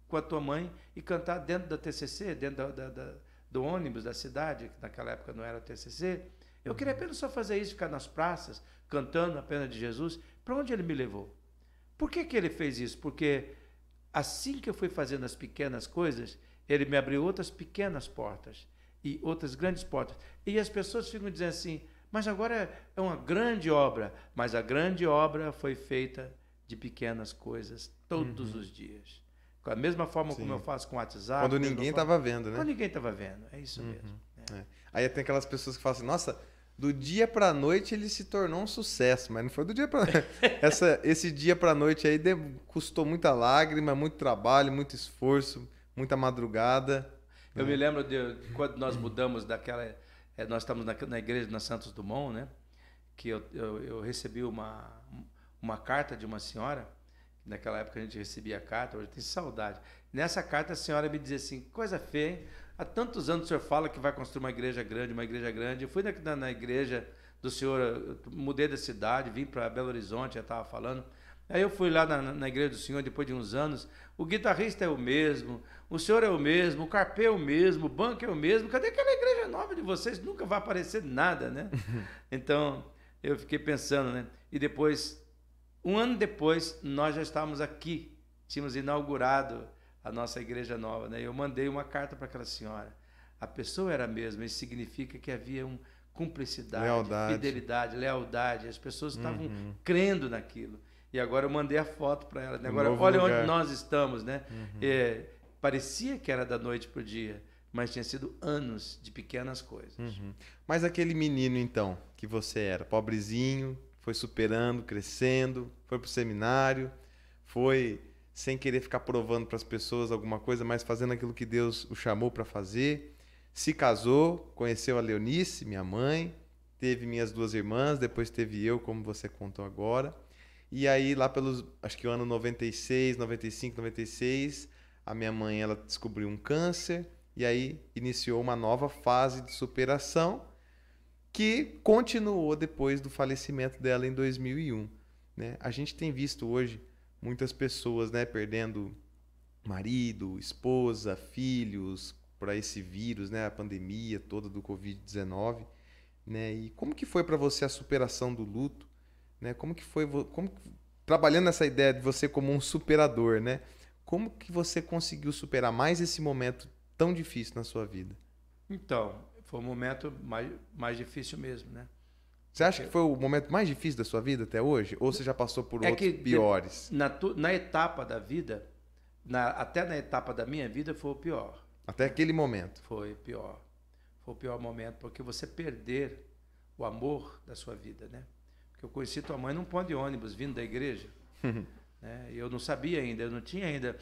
Speaker 2: com a tua mãe, e cantar dentro da TCC, dentro da, da, da, do ônibus da cidade, que naquela época não era TCC. Eu queria uhum. apenas só fazer isso, ficar nas praças, cantando a pena de Jesus. Para onde ele me levou? Por que, que ele fez isso? Porque assim que eu fui fazendo as pequenas coisas, ele me abriu outras pequenas portas e outras grandes portas. E as pessoas ficam dizendo assim: mas agora é uma grande obra. Mas a grande obra foi feita de pequenas coisas todos uhum. os dias. com a mesma forma Sim. como eu faço com o WhatsApp. Quando ninguém estava forma... vendo, né? Quando ninguém estava
Speaker 1: vendo, é isso uhum. mesmo. É. É. Aí tem aquelas pessoas que falam assim, nossa, do dia para noite ele se tornou um sucesso, mas não foi do dia para <laughs> Essa Esse dia para noite aí de... custou muita lágrima, muito trabalho, muito esforço, muita madrugada. Eu é. me
Speaker 2: lembro de quando nós uhum. mudamos daquela é, nós estamos na, na, igreja na Santos Dumont, né? Que eu, eu, eu, recebi uma, uma carta de uma senhora, naquela época a gente recebia carta, hoje tem saudade. Nessa carta a senhora me dizia assim, coisa feia, hein? há tantos anos o senhor fala que vai construir uma igreja grande, uma igreja grande. Eu fui na, na, na igreja do senhor, mudei da cidade, vim para Belo Horizonte, já estava falando Aí eu fui lá na, na, igreja do Senhor depois de uns anos. O guitarrista é o mesmo, o senhor é o mesmo, o carpê é o mesmo, o banco é o mesmo. Cadê aquela igreja nova de vocês? Nunca vai aparecer nada, né? <laughs> então eu fiquei pensando, né? E depois, um ano depois, nós já estávamos aqui, tínhamos inaugurado a nossa igreja nova, né? Eu mandei uma carta para aquela senhora. A pessoa era a mesma, isso significa que havia um cumplicidade, lealdade. fidelidade, lealdade. As pessoas estavam uhum. crendo naquilo. E agora eu mandei a foto para ela. Né? Agora, um olha lugar. onde nós estamos, né? Uhum. É, parecia que era da noite para o dia, mas tinha sido anos de pequenas coisas.
Speaker 1: Uhum. Mas aquele menino, então, que você era, pobrezinho, foi superando, crescendo, foi pro seminário, foi sem querer ficar provando para as pessoas alguma coisa, mas fazendo aquilo que Deus o chamou para fazer. Se casou, conheceu a Leonice, minha mãe, teve minhas duas irmãs, depois teve eu, como você contou agora. E aí, lá pelos, acho que o ano 96, 95, 96, a minha mãe ela descobriu um câncer e aí iniciou uma nova fase de superação que continuou depois do falecimento dela em 2001. Né? A gente tem visto hoje muitas pessoas né, perdendo marido, esposa, filhos para esse vírus, né, a pandemia toda do Covid-19. Né? E como que foi para você a superação do luto? Né? Como que foi, como, trabalhando essa ideia de você como um superador, né? Como que você conseguiu superar mais esse momento tão difícil na sua vida?
Speaker 2: Então, foi o momento mais, mais difícil mesmo, né?
Speaker 1: Você acha que foi o momento mais difícil da sua vida até hoje? Ou você já passou por é outros que, piores?
Speaker 2: Na, na, etapa da vida, na, até na etapa da minha vida, foi o pior.
Speaker 1: Até aquele momento?
Speaker 2: Foi pior. Foi o pior momento, porque você perder o amor da sua vida, né? Porque eu conheci tua mãe num ponto de ônibus, vindo da igreja. <laughs> né? Eu não sabia ainda, eu não tinha ainda,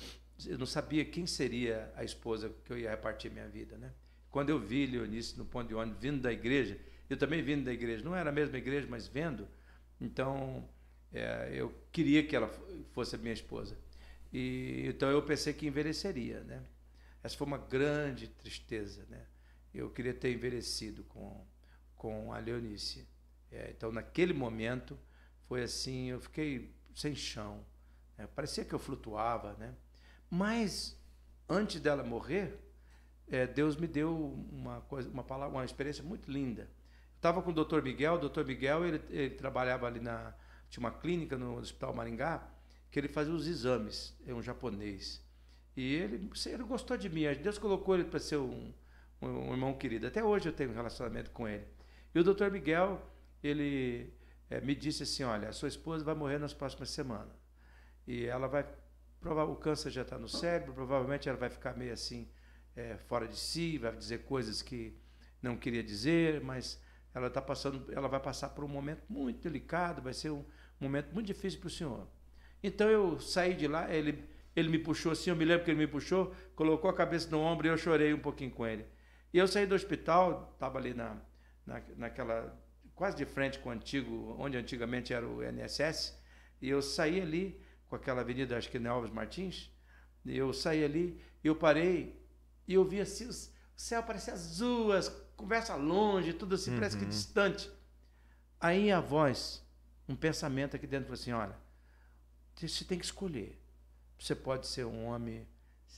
Speaker 2: eu não sabia quem seria a esposa que eu ia repartir minha vida, né? Quando eu vi Leonice no ponto de ônibus, vindo da igreja, eu também vindo da igreja, não era a mesma igreja, mas vendo, então é, eu queria que ela fosse a minha esposa. E então eu pensei que envelheceria, né? Essa foi uma grande tristeza, né? Eu queria ter envelhecido com com a Leonice. É, então, naquele momento, foi assim, eu fiquei sem chão. Né? Parecia que eu flutuava, né? Mas, antes dela morrer, é, Deus me deu uma coisa, uma palavra, uma experiência muito linda. eu Estava com o Dr. Miguel, o Dr. Miguel, ele, ele trabalhava ali na... Tinha uma clínica no Hospital Maringá, que ele fazia os exames, é um japonês. E ele, ele gostou de mim, Deus colocou ele para ser um, um, irmão querido. Até hoje eu tenho um relacionamento com ele. E o Dr. Miguel, ele é, me disse assim, olha, a sua esposa vai morrer nas próximas semanas. E ela vai, o câncer já está no cérebro, provavelmente ela vai ficar meio assim, é, fora de si, vai dizer coisas que não queria dizer, mas ela está passando, ela vai passar por um momento muito delicado, vai ser um momento muito difícil para o senhor. Então eu saí de lá, ele, ele me puxou assim, eu me lembro que ele me puxou, colocou a cabeça no ombro e eu chorei um pouquinho com ele. E eu saí do hospital, estava ali na, na, naquela quase de frente com o antigo, onde antigamente era o NSS, e eu saí ali com aquela avenida, acho que na Alves Martins, e eu saí ali, eu parei e eu vi assim, o céu parecia azul, as conversa longe, tudo assim, uhum. parece que uhum. distante. Aí a voz, um pensamento aqui dentro, falou assim, olha, você tem que escolher. Você pode ser um homem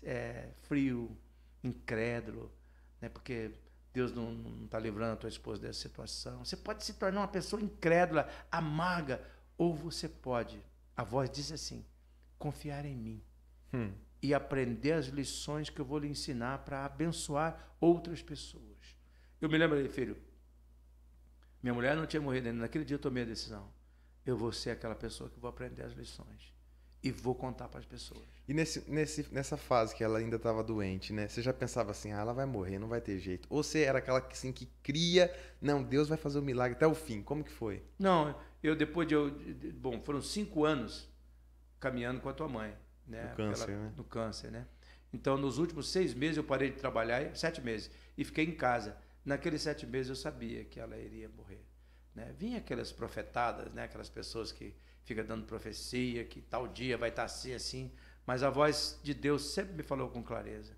Speaker 2: é, frio, incrédulo, né? porque Deus não está livrando a tua esposa dessa situação. Você pode se tornar uma pessoa incrédula, amarga, ou você pode, a voz diz assim, confiar em mim hum. e aprender as lições que eu vou lhe ensinar para abençoar outras pessoas. Eu me lembro, filho, minha mulher não tinha morrido ainda. Naquele dia eu tomei a decisão. Eu vou ser aquela pessoa que vou aprender as lições e vou contar para as pessoas.
Speaker 1: E nesse, nesse, nessa fase que ela ainda estava doente, né? Você já pensava assim, ah, ela vai morrer, não vai ter jeito. Ou você era aquela que, assim, que cria, não, Deus vai fazer o um milagre até o fim. Como que foi?
Speaker 2: Não, eu depois de eu, bom, foram cinco anos caminhando com a tua mãe, né? No câncer, Pela, né? No câncer, né? Então, nos últimos seis meses eu parei de trabalhar, sete meses, e fiquei em casa. Naqueles sete meses eu sabia que ela iria morrer. Né? Vinha aquelas profetadas, né? Aquelas pessoas que fica dando profecia, que tal dia vai estar assim, assim. Mas a voz de Deus sempre me falou com clareza.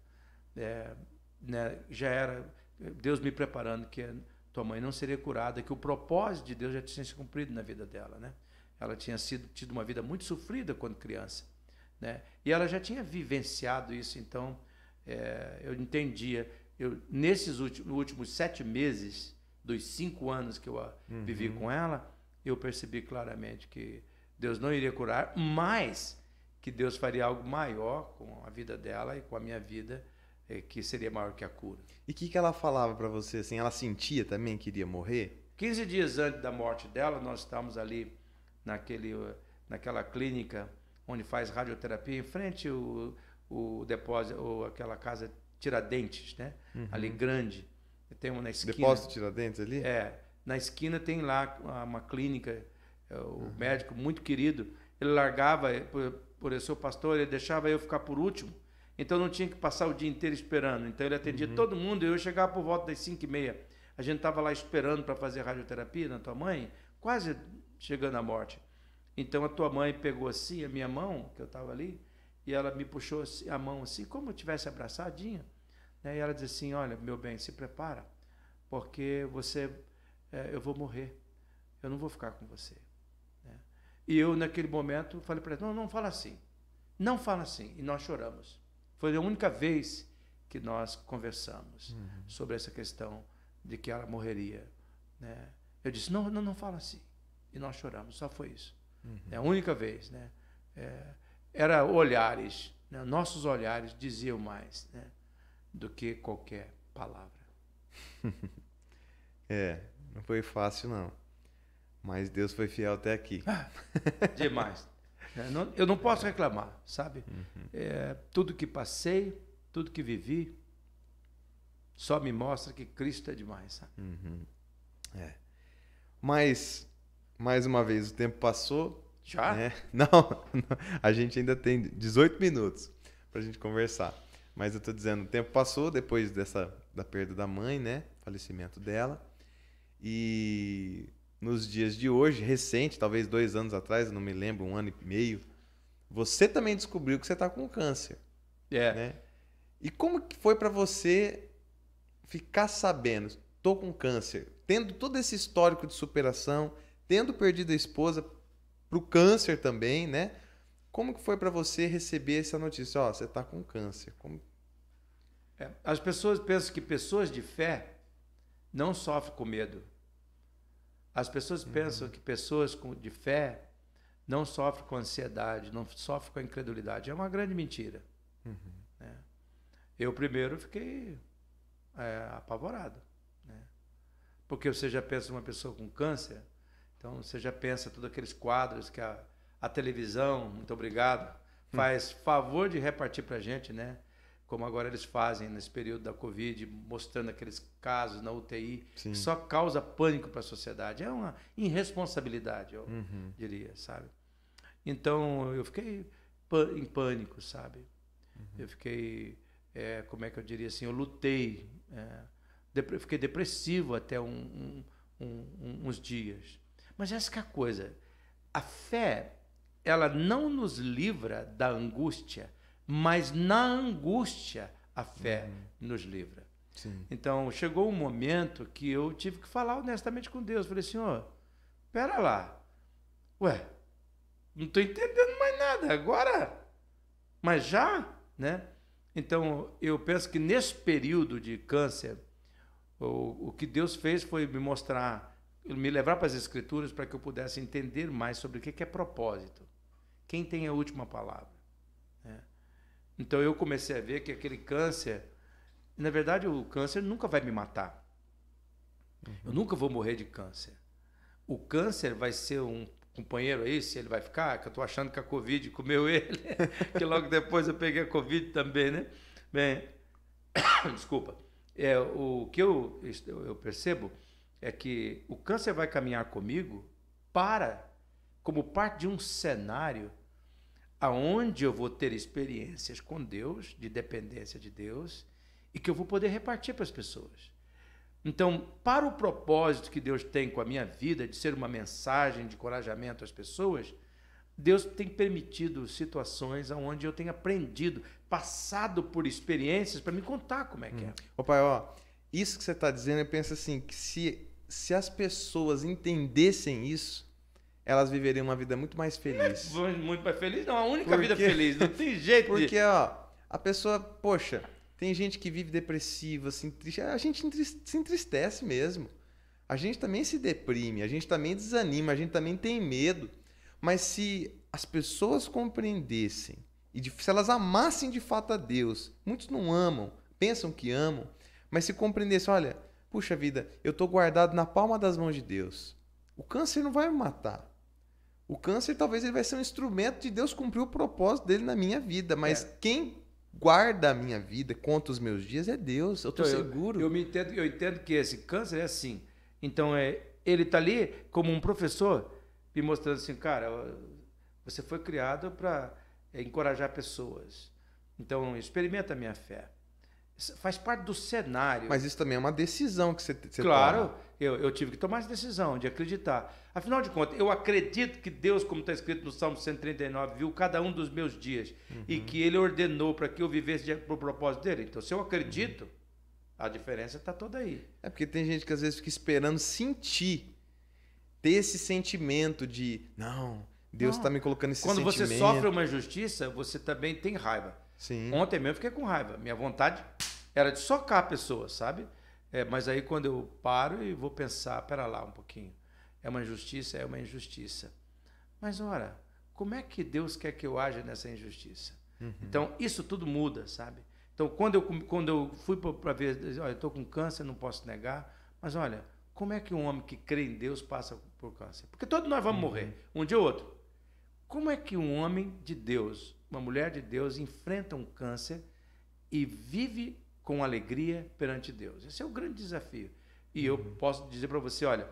Speaker 2: É, né, já era Deus me preparando que tua mãe não seria curada, que o propósito de Deus já tinha se cumprido na vida dela, né? Ela tinha sido tido uma vida muito sofrida quando criança, né? E ela já tinha vivenciado isso, então é, eu entendia. Eu nesses últimos, últimos, sete meses dos cinco anos que eu uhum. vivi com ela, eu percebi claramente que Deus não iria curar, mas que Deus faria algo maior com a vida dela e com a minha vida, eh, que seria maior que a cura.
Speaker 1: E o que, que ela falava para você? Assim, ela sentia também que iria morrer? 15
Speaker 2: dias antes da morte dela, nós estávamos ali naquele, eh, naquela clínica onde faz radioterapia, em frente o, o depósito, ou aquela casa Tiradentes, né? Uhum. Ali grande. Tem uma na esquina. Depósito Tiradentes ali? É. Na esquina tem lá uma clínica é o uhum. médico muito querido, ele largava, eh, por, por eu pastor, ele deixava eu ficar por último. Então não tinha que passar o dia inteiro esperando. Então ele atendia uhum. todo mundo e eu chegava por volta das 5 e meia. A gente estava lá esperando para fazer radioterapia na tua mãe, quase chegando à morte. Então a tua mãe pegou assim a minha mão, que eu estava ali, e ela me puxou assim, a mão assim, como eu tivesse abraçadinha. Né, e ela disse assim: Olha, meu bem, se prepara, porque você, é, eu vou morrer. Eu não vou ficar com você. E eu, naquele momento, falei para ele: não, não fala assim. Não fala assim. E nós choramos. Foi a única vez que nós conversamos uhum. sobre essa questão de que ela morreria. Né? Eu disse: não, não, não fala assim. E nós choramos. Só foi isso. Uhum. É a única vez. Né? É, era olhares. Né? Nossos olhares diziam mais né? do que qualquer palavra. <laughs>
Speaker 1: é, não foi fácil, não. Mas Deus foi fiel até aqui. Ah,
Speaker 2: demais. <laughs> É, eu não posso reclamar, sabe? Uhum. É, tudo que passei, tudo que vivi, só me mostra que Cristo é demais, sabe?
Speaker 1: Uhum. É. Mas, mais uma vez, o tempo passou. Já? Né? <laughs> Não, a gente ainda tem 18 minutos para a gente conversar. Mas eu estou dizendo, o tempo passou depois dessa da perda da mãe, né? Falecimento dela. E nos dias de hoje, recente, talvez dois anos atrás, não me lembro, um ano e meio, você também descobriu que você está com câncer. É. Né? E como que foi para você ficar sabendo, estou com câncer, tendo todo esse histórico de superação, tendo perdido a esposa pro câncer também, né? Como que foi para você receber essa notícia? Ó, você está com câncer. Como... É, as pessoas
Speaker 2: pensam que pessoas de fé não sofrem com medo. As pessoas uhum. pensam que pessoas com, de fé não sofrem com ansiedade, não sofrem com incredulidade. É uma grande mentira. Uhum. Né? Eu primeiro fiquei é, apavorado. Né? Porque você já pensa uma pessoa com câncer, então você já pensa todos aqueles quadros que a, a televisão, muito obrigado, hum. faz favor de repartir para gente, né? como agora eles fazem nesse período da Covid, mostrando aqueles casos na UTI, Sim. que só causa pânico para a sociedade. É uma irresponsabilidade, eu uhum. diria, sabe? Então, eu fiquei em pânico, sabe? Uhum. Eu fiquei, é, como é que eu diria assim, eu lutei, é, dep fiquei depressivo até um, um, um, uns dias. Mas essa que é a coisa, a fé, ela não nos livra da angústia, mas na angústia a fé uhum. nos livra. Sim. Então, chegou um momento que eu tive que falar honestamente com Deus. Falei, Senhor, pera lá. Ué, não estou entendendo mais nada agora. Mas já, né? Então, eu penso que nesse período de câncer, o, o que Deus fez foi me mostrar, me levar para as Escrituras para que eu pudesse entender mais sobre o que é propósito. Quem tem a última palavra? Então eu comecei a ver que aquele câncer, na verdade o câncer nunca vai me matar. Uhum. Eu nunca vou morrer de câncer. O câncer vai ser um companheiro aí, se ele vai ficar, que eu estou achando que a Covid comeu ele, <laughs> que logo depois eu peguei a Covid também, né? Bem, <coughs> desculpa. É, o que eu, eu percebo é que o câncer vai caminhar comigo para, como parte de um cenário aonde eu vou ter experiências com Deus, de dependência de Deus, e que eu vou poder repartir para as pessoas. Então, para o propósito que Deus tem com a minha vida, de ser uma mensagem de encorajamento às pessoas, Deus tem permitido
Speaker 1: situações onde eu tenho aprendido, passado por experiências para me contar como é que é. Hum. pai, ó, isso que você está dizendo, eu penso assim, que se, se as pessoas entendessem isso, elas viveriam uma vida muito mais feliz.
Speaker 2: <laughs> muito mais feliz não, a única porque, vida feliz, não tem jeito. Porque, de...
Speaker 1: ó, a pessoa, poxa, tem gente que vive depressiva, assim, triste. a gente se entristece mesmo. A gente também se deprime, a gente também desanima, a gente também tem medo. Mas se as pessoas compreendessem e de, se elas amassem de fato a Deus, muitos não amam, pensam que amam, mas se compreendessem, olha, puxa vida, eu estou guardado na palma das mãos de Deus. O câncer não vai me matar. O câncer talvez ele vai ser um instrumento de Deus cumprir o propósito dele na minha vida, mas é. quem guarda a minha vida, conta os meus dias é Deus, eu estou então,
Speaker 2: seguro. Eu, eu, me entendo, eu entendo que esse câncer é assim. Então é, ele está ali como um professor me mostrando assim, cara, você foi criado para é, encorajar pessoas. Então experimenta a minha fé faz parte do cenário. Mas isso
Speaker 1: também é uma decisão que você, você Claro, toma.
Speaker 2: Eu, eu tive que tomar essa decisão de acreditar. Afinal de contas, eu acredito que Deus, como está escrito no Salmo 139, viu cada um dos meus dias uhum. e que Ele ordenou para que eu vivesse para o propósito dele. Então, se eu acredito, uhum. a diferença está toda aí.
Speaker 1: É porque tem gente que às vezes fica esperando sentir, ter esse sentimento de, não, Deus está me colocando esse Quando sentimento. Quando você sofre uma
Speaker 2: injustiça, você também tem raiva. Sim. Ontem mesmo eu fiquei com raiva. Minha vontade era de socar pessoas, sabe? É, mas aí quando eu paro e vou pensar, pera lá um pouquinho, é uma injustiça, é uma injustiça. Mas ora, como é que Deus quer que eu haja nessa injustiça? Uhum. Então isso tudo muda, sabe? Então quando eu quando eu fui para ver, olha, estou com câncer, não posso negar, mas olha, como é que um homem que crê em Deus passa por câncer? Porque todos nós vamos uhum. morrer, um dia ou outro. Como é que um homem de Deus, uma mulher de Deus enfrenta um câncer e vive com alegria perante Deus. Esse é o grande desafio. E eu uhum. posso dizer para você, olha,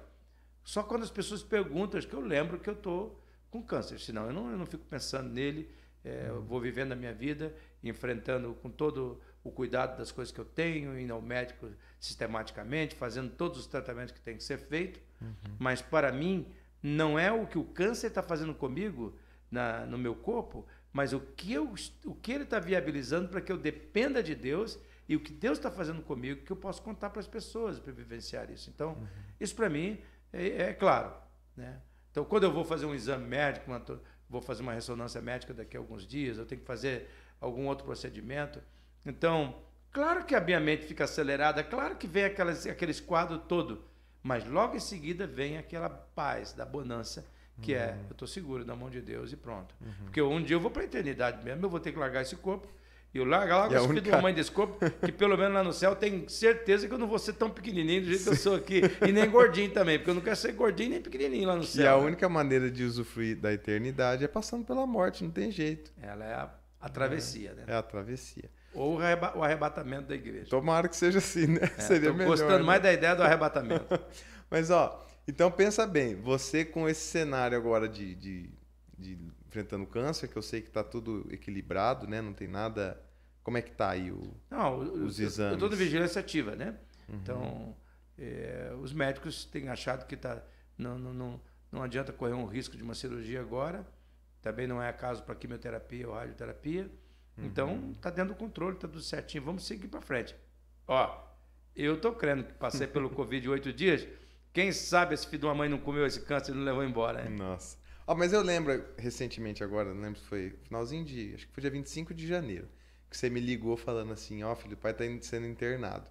Speaker 2: só quando as pessoas perguntam, que eu lembro que eu estou com câncer, senão eu não, eu não fico pensando nele, é, uhum. vou vivendo a minha vida, enfrentando com todo o cuidado das coisas que eu tenho, indo ao médico sistematicamente, fazendo todos os tratamentos que tem que ser feito, uhum. mas para mim não é o que o câncer está fazendo comigo, na, no meu corpo, mas o que, eu, o que ele está viabilizando para que eu dependa de Deus e o que Deus está fazendo comigo, que eu posso contar para as pessoas para vivenciar isso. Então, uhum. isso para mim é, é, claro. Né? Então, quando eu vou fazer um exame médico, uma, vou fazer uma ressonância médica daqui a alguns dias, eu tenho que fazer algum outro procedimento. Então, claro que a minha mente fica acelerada, claro que vem aquelas, aqueles quadros todo, mas logo em seguida vem aquela paz da bonança que é, uhum. é eu estou seguro na mão de Deus e pronto. Uhum. Porque um dia eu vou para a eternidade mesmo, eu vou ter que largar esse corpo e o larga lá, o única... da mãe desse corpo, que pelo menos lá no céu tenho certeza que eu não vou ser tão pequenininho do jeito que eu sou aqui. E nem gordinho também, porque eu não quero ser gordinho nem pequenininho lá no céu. E a né?
Speaker 1: única maneira de usufruir da eternidade é passando pela morte, não tem jeito. Ela é a, a travessia, é, né? É a travessia.
Speaker 2: Ou o arrebatamento da igreja.
Speaker 1: Tomara que seja assim, né? É, Seria melhor. gostando né? mais da ideia do arrebatamento. <laughs> Mas, ó, então pensa bem, você com esse cenário agora de, de, de enfrentando câncer, que eu sei que está tudo equilibrado, né? Não tem nada. Como é que está aí o, Não, os exames? Eu estou na vigilância
Speaker 2: ativa, né? Uhum. Então, é, os médicos têm achado que tá, não, não, não, não adianta correr um risco de uma cirurgia agora. Também não é caso para quimioterapia ou radioterapia. Uhum. Então, está dentro do controle, está tudo certinho. Vamos seguir para frente. Ó, eu estou crendo que passei pelo <laughs> Covid oito dias. Quem sabe esse filho de uma mãe não
Speaker 1: comeu esse câncer e não levou embora, né? Nossa. Oh, mas eu lembro recentemente agora, não lembro se foi finalzinho de. Acho que foi dia 25 de janeiro. Que você me ligou falando assim: ó, oh, filho, o pai tá sendo internado.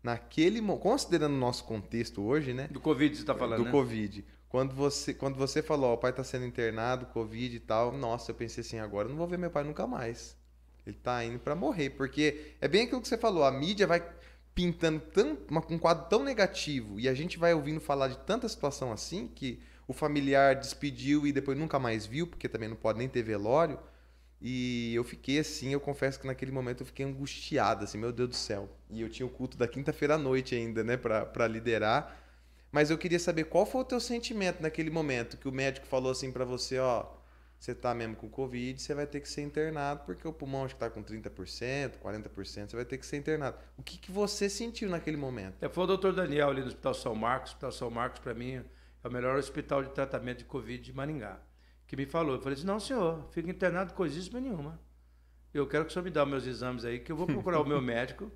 Speaker 1: Naquele momento, considerando o nosso contexto hoje, né? Do Covid você tá falando. Do né? Covid. Quando você, quando você falou, ó, oh, o pai tá sendo internado, Covid e tal, nossa, eu pensei assim, agora eu não vou ver meu pai nunca mais. Ele tá indo para morrer. Porque é bem aquilo que você falou, a mídia vai pintando com um quadro tão negativo e a gente vai ouvindo falar de tanta situação assim que o familiar despediu e depois nunca mais viu, porque também não pode nem ter velório. E eu fiquei assim, eu confesso que naquele momento eu fiquei angustiado, assim, meu Deus do céu. E eu tinha o culto da quinta-feira à noite ainda, né, para liderar. Mas eu queria saber qual foi o teu sentimento naquele momento que o médico falou assim para você, ó, você tá mesmo com Covid, você vai ter que ser internado, porque o pulmão acho que tá com 30%, 40%, você vai ter que ser internado. O que, que você sentiu naquele momento?
Speaker 2: É, foi o doutor Daniel ali no Hospital São Marcos. O Hospital São Marcos, para mim, é o melhor hospital de tratamento de Covid de Maringá, que me falou. Eu falei assim, não, senhor, fica internado coisíssima nenhuma. Eu quero que o senhor me dê os meus exames aí, que eu vou procurar o meu <laughs> médico.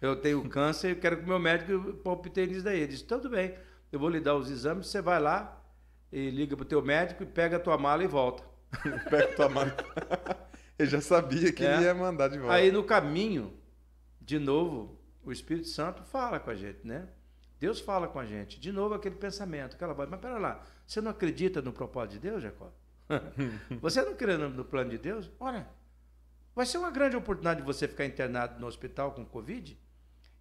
Speaker 2: Eu tenho câncer, eu quero que o meu médico palpite nisso daí. Ele disse, tudo bem, eu vou lhe dar os exames, você vai lá e liga o teu médico e pega a tua mala e volta. <laughs> pega a tua mala.
Speaker 1: <laughs> eu já sabia que é. ele ia mandar de volta. Aí
Speaker 2: no caminho, de novo, o Espírito Santo fala com a gente, né? Deus fala com a gente. De novo aquele pensamento, aquela voz. Mas pera lá, você não acredita no propósito de Deus, Jacó? <laughs> você não crê no plano de Deus? Olha, vai ser uma grande oportunidade de você ficar internado no hospital com Covid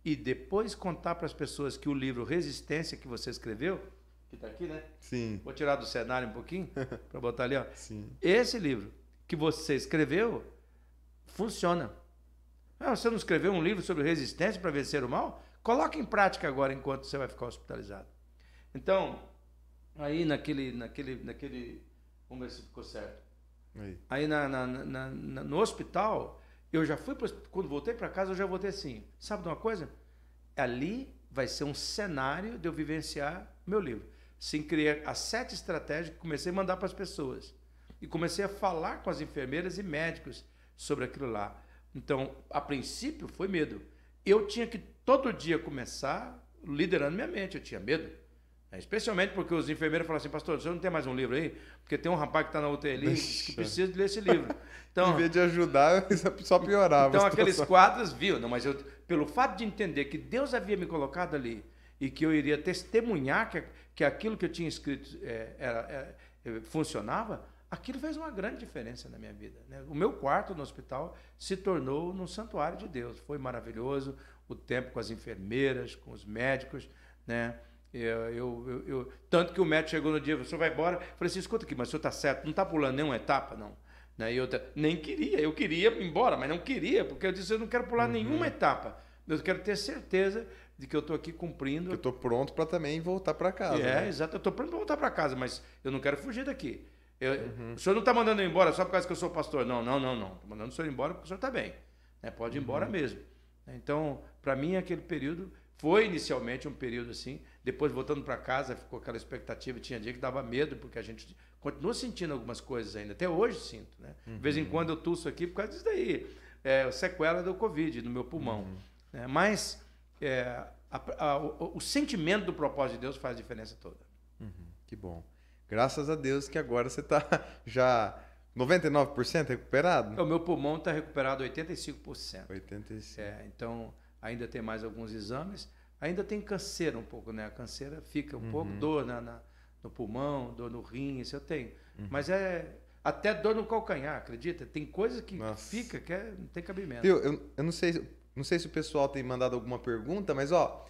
Speaker 2: e depois contar para as pessoas que o livro Resistência que você escreveu, que está aqui, né? Sim. Vou tirar do cenário um pouquinho <laughs> para botar ali, ó. Sim. Esse livro que você escreveu funciona. Ah, você não escreveu um livro sobre resistência para vencer o mal? Coloque em prática agora enquanto você vai ficar hospitalizado. Então, aí naquele, naquele, naquele, vamos ver se ficou certo. Aí, aí na, na, na, no hospital, eu já fui, pro, quando voltei para casa, eu já voltei assim, sabe de uma coisa? Ali vai ser um cenário de eu vivenciar meu livro. Sim, criar as sete estratégias que comecei a mandar para as pessoas. E comecei a falar com as enfermeiras e médicos sobre aquilo lá. Então, a princípio foi medo eu tinha que todo dia começar liderando minha mente, eu tinha medo. É, especialmente porque os enfermeiros falavam assim, pastor, o senhor não tem mais um livro aí? Porque tem um rapaz que está na UTI ali que precisa de ler esse livro. Então, em vez
Speaker 1: de ajudar, <laughs> só piorava. Então aqueles
Speaker 2: quadros, viu? Não, mas eu, pelo fato de entender que Deus havia me colocado ali e que eu iria testemunhar que, que aquilo que eu tinha escrito é, era, é, funcionava, aquilo fez uma grande diferença na minha vida. Né? O meu quarto no hospital se tornou num santuário de Deus. Foi maravilhoso o tempo com as enfermeiras, com os médicos, né? Eu, eu, eu, tanto que o médico chegou no dia, o senhor vai embora. Eu falei assim: escuta aqui, mas o senhor está certo, não está pulando nenhuma etapa, não. Né? Eu nem queria, eu queria ir embora, mas não queria, porque eu disse: eu não quero pular uhum. nenhuma etapa. Eu quero ter certeza de que eu estou aqui cumprindo. eu estou pronto para também voltar para casa. É, né? exato. Eu estou pronto para voltar para casa, mas eu não quero fugir daqui. Eu, uhum. O senhor não está mandando eu embora só por causa que eu sou pastor. Não, não, não, não. Estou mandando o senhor embora porque o senhor está bem. Né? Pode ir uhum. embora mesmo. Então, para mim, aquele período foi inicialmente um período assim. Depois, voltando para casa, ficou aquela expectativa. Tinha dia que dava medo, porque a gente continua sentindo algumas coisas ainda. Até hoje sinto. Né? Uhum. De vez em uhum. quando eu tuço aqui por causa disso daí. É, sequela do Covid no meu pulmão. Uhum. Né? Mas é, a, a, o, o, sentimento do propósito de Deus faz a diferença toda.
Speaker 1: Uhum. Que bom. Graças a Deus que agora você está <laughs> já 99% recuperado? O
Speaker 2: meu pulmão está recuperado 85%. 85%. É, então, ainda tem mais alguns exames. Ainda tem canseira um pouco, né? A canseira fica um uhum. pouco, dor na, na, no pulmão, dor no rim, isso eu tenho. Uhum. Mas é até dor no calcanhar, acredita? Tem coisa que Nossa. fica que é, não tem cabimento. Eu,
Speaker 1: eu, eu, não, sei, não sei se o pessoal tem mandado alguma pergunta, mas ó,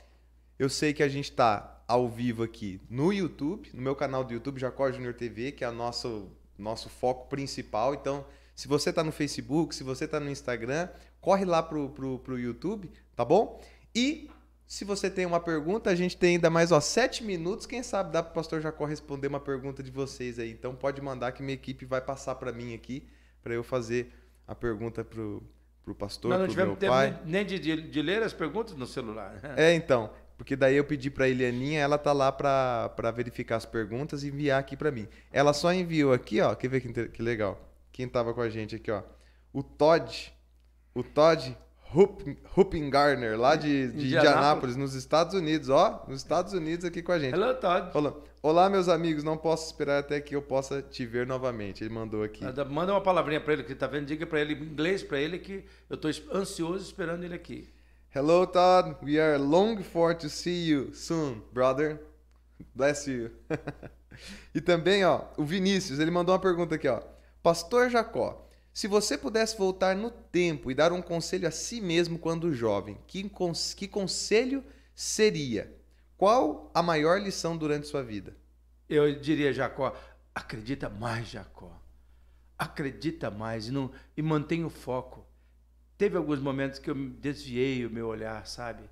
Speaker 1: eu sei que a gente está ao vivo aqui no YouTube, no meu canal do YouTube Jacó Junior TV, que é o nosso, nosso foco principal. Então, se você está no Facebook, se você está no Instagram, corre lá pro, pro, pro YouTube, tá bom? E se você tem uma pergunta, a gente tem ainda mais ó, sete minutos. Quem sabe dá para o Pastor Jacó responder uma pergunta de vocês aí. Então pode mandar que minha equipe vai passar para mim aqui para eu fazer a pergunta pro pro pastor, Nós não pro tivemos meu tempo pai.
Speaker 2: nem de, de, de ler as perguntas no celular.
Speaker 1: É então. Porque daí eu pedi para a Elianinha, ela tá lá para verificar as perguntas e enviar aqui para mim. Ela só enviou aqui, ó. Quer ver que, que legal? Quem tava com a gente aqui, ó. O Todd. O Todd Garner, lá de, de Indianápolis, nos Estados Unidos, ó. Nos Estados Unidos aqui com a gente. Hello, Todd. Olá. Olá, meus amigos. Não posso esperar até que eu possa te ver novamente. Ele mandou aqui.
Speaker 2: Ah, manda uma palavrinha para ele que tá vendo. Diga para ele em inglês, para ele que eu tô ansioso esperando ele aqui.
Speaker 1: Hello, Todd. We are long for to see you soon, brother. Bless you. <laughs> e também, ó, o Vinícius, ele mandou uma pergunta aqui, ó. Pastor Jacó, se você pudesse voltar no tempo e dar um conselho a si mesmo quando jovem, que, que conselho seria? Qual a maior lição durante sua vida? Eu
Speaker 2: diria, Jacó, acredita mais, Jacó. Acredita mais e, não, e mantém o foco teve alguns momentos que eu desviei o meu olhar, sabe?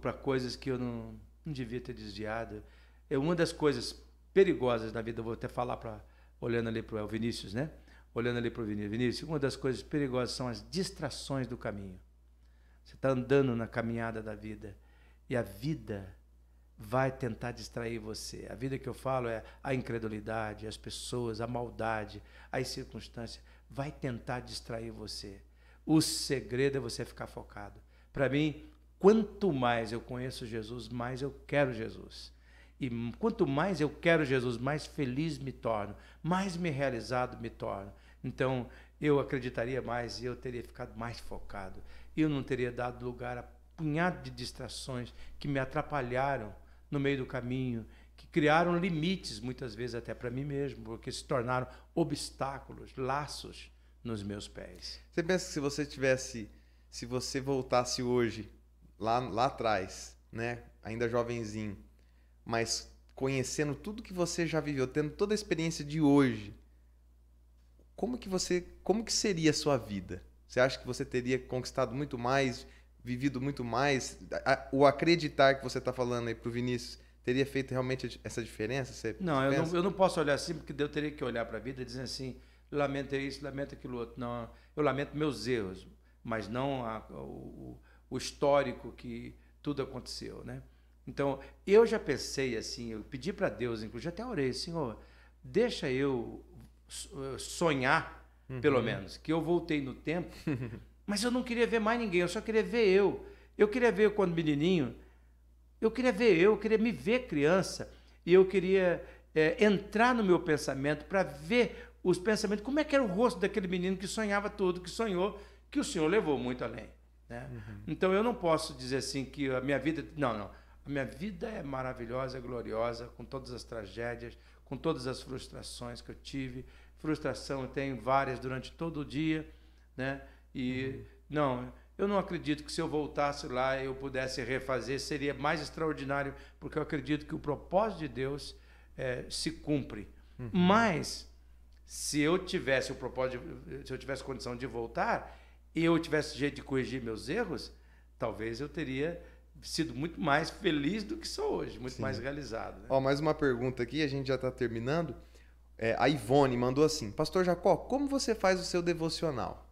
Speaker 2: Para coisas que eu não, não devia ter desviado. É uma das coisas perigosas da vida, eu vou até falar para olhando ali para o Vinícius, né? Olhando ali para o Vinícius. Vinícius, uma das coisas perigosas são as distrações do caminho. Você está andando na caminhada da vida e a vida vai tentar distrair você. A vida que eu falo é a incredulidade, as pessoas, a maldade, as circunstâncias. Vai tentar distrair você. O segredo é você ficar focado. Para mim, quanto mais eu conheço Jesus, mais eu quero Jesus. E quanto mais eu quero Jesus, mais feliz me torno, mais me realizado me torno. Então, eu acreditaria mais e eu teria ficado mais focado. Eu não teria dado lugar a punhado de distrações que me atrapalharam no meio do caminho, que criaram limites, muitas vezes até para mim mesmo, porque se tornaram obstáculos, laços nos meus
Speaker 1: pés. Você pensa que se você tivesse, se você voltasse hoje, lá, lá atrás, né, ainda jovenzinho, mas conhecendo tudo que você já viveu, tendo toda a experiência de hoje, como que você, como que seria a sua vida? Você acha que você teria conquistado muito mais, vivido muito mais? O acreditar que você está falando aí para o Vinícius teria feito realmente essa diferença? Você não eu, não,
Speaker 2: eu não posso olhar assim, porque eu teria que olhar para a vida e dizer assim, lamento isso, lamento aquilo outro. Não, eu lamento meus erros, mas não a, o, o, histórico que tudo aconteceu, né? Então, eu já pensei assim, eu pedi para Deus, inclusive até orei, Senhor, deixa eu eh, sonhar,
Speaker 1: uhum. pelo menos,
Speaker 2: que eu voltei no tempo, <laughs> mas eu não queria ver mais ninguém, eu só queria ver eu. Eu queria ver quando menininho, eu queria ver eu, eu queria me ver criança, e eu queria é, entrar no meu pensamento para ver os pensamentos, como é que era o rosto daquele menino que sonhava tudo, que sonhou, que o Senhor levou muito além. Né? Uhum. Então eu não posso dizer assim que a minha vida. Não, não. A minha vida é maravilhosa, gloriosa, com todas as tragédias, com todas as frustrações que eu tive. Frustração eu tenho várias durante todo o dia, né? E uhum. não, eu não acredito que se eu voltasse lá eu pudesse refazer, seria mais extraordinário, porque eu acredito que o propósito de Deus é, se cumpre. Uhum. Mas se eu tivesse o propósito, de, eh, se eu tivesse condição de voltar e eu tivesse jeito de corrigir meus erros, talvez eu teria sido muito mais feliz do que sou hoje, muito Sim. mais realizado.
Speaker 1: Né? Ó, mais uma pergunta aqui, a gente já está terminando. É, a Ivone mandou assim: Pastor Jacó, como você faz o seu devocional?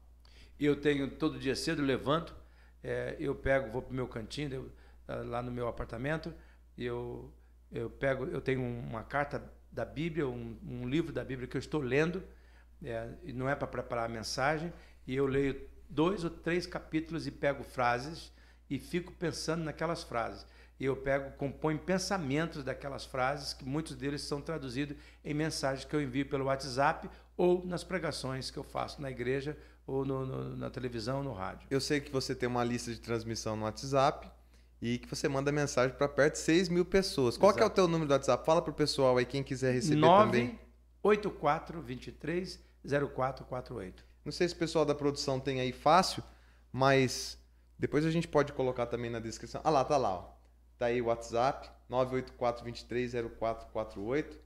Speaker 2: Eu tenho todo dia cedo, levanto, é, eu pego, vou para o meu cantinho, eu, ah, lá no meu apartamento, eu, eu pego, eu tenho uma carta da Bíblia, um, um livro da Bíblia que eu estou lendo, é, não é para preparar a mensagem, e eu leio dois ou três capítulos e pego frases e fico pensando naquelas frases. E eu pego, compõe pensamentos daquelas frases, que muitos deles são traduzidos em mensagens que eu envio pelo WhatsApp ou nas pregações que eu faço na igreja
Speaker 1: ou no, no, na televisão, no rádio. Eu sei que você tem uma lista de transmissão no WhatsApp e que você manda mensagem para perto de 6 mil pessoas. Qual é o teu número do WhatsApp? Fala para o pessoal aí, quem quiser receber 984 também. 0448. Não sei se o pessoal da produção tem aí fácil, mas depois a gente pode colocar também na descrição. Ah lá, tá lá, ó. Tá aí o WhatsApp, 984-230448.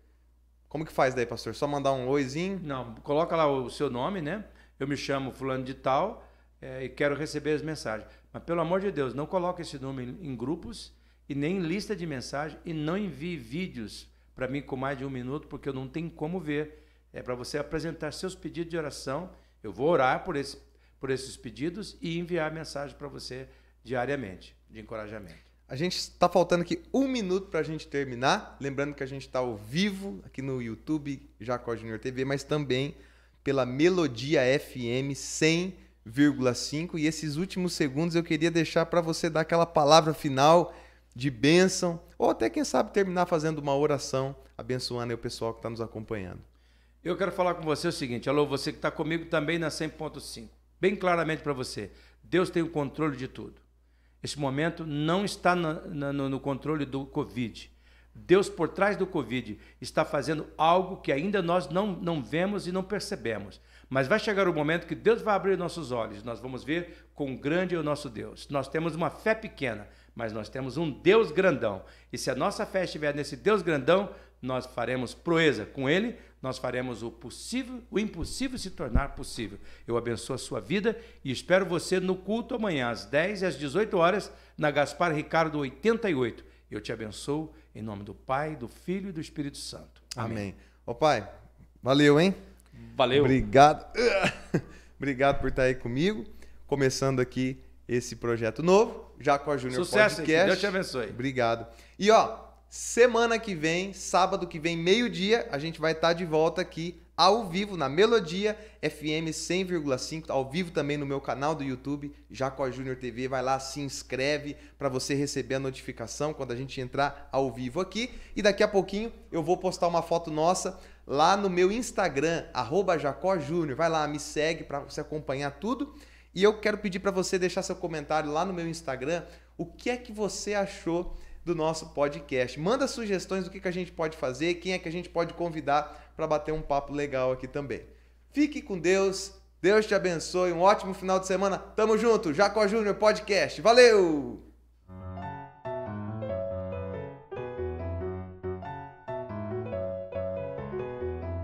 Speaker 1: Como que faz daí, pastor? Só mandar um oizinho? Não, coloca lá o seu nome, né? Eu me chamo
Speaker 2: fulano de tal é, e quero receber as mensagens. Mas pelo amor de Deus, não coloque esse nome em, grupos e nem em lista de mensagem e não envie vídeos para mim com mais de um minuto, porque eu não tenho como ver. É para você apresentar seus pedidos de oração. Eu vou orar por,
Speaker 1: esse, por esses pedidos e enviar mensagem para você diariamente, de encorajamento. A gente está faltando aqui um minuto para a gente terminar. Lembrando que a gente está ao vivo aqui no YouTube Jacó Junior TV, mas também pela Melodia FM 100 1,5 e esses últimos segundos eu queria deixar para você dar aquela palavra final de bênção ou até quem sabe terminar fazendo uma oração abençoando o pessoal que está nos acompanhando.
Speaker 2: Eu quero falar com você o seguinte, alô você que está comigo também na 100.5, bem claramente para você, Deus tem o controle de tudo. Esse momento não está no, no, no controle do Covid. Deus por trás do Covid está fazendo algo que ainda nós não, não vemos e não percebemos. Mas vai chegar o momento que Deus vai abrir nossos olhos, nós vamos ver quão grande é o nosso Deus. Nós temos uma fé pequena, mas nós temos um Deus grandão. E se a nossa fé estiver nesse Deus grandão, nós faremos proeza com ele, nós faremos o possível, o impossível se tornar possível. Eu abençoo a sua vida e espero você no culto amanhã às 10 e às 18 horas na Gaspar Ricardo 88. Eu te abençoo em nome do Pai, do Filho e do Espírito Santo. Amém. Amém.
Speaker 1: Ô Pai, valeu, hein? Valeu. Obrigado. <laughs> Obrigado por estar aí comigo. Começando aqui esse projeto novo, Jacó Júnior Podcast. Sucesso, Deus te abençoe. Obrigado. E ó, semana que vem, sábado que vem, meio-dia, a gente vai estar de volta aqui ao vivo na Melodia FM 100,5, ao vivo também no meu canal do YouTube, Jacó Júnior TV. Vai lá, se inscreve para você receber a notificação quando a gente entrar ao vivo aqui. E daqui a pouquinho eu vou postar uma foto nossa lá no meu Instagram, Júnior. Vai lá, me segue para você acompanhar tudo. E eu quero pedir para você deixar seu comentário lá no meu Instagram, o que é que você achou do nosso podcast. Manda sugestões do que, que a gente pode fazer, quem é que a gente pode convidar para bater um papo legal aqui também. Fique com Deus, Deus te abençoe, um ótimo final de semana. Tamo junto, Jacó Júnior Podcast. Valeu!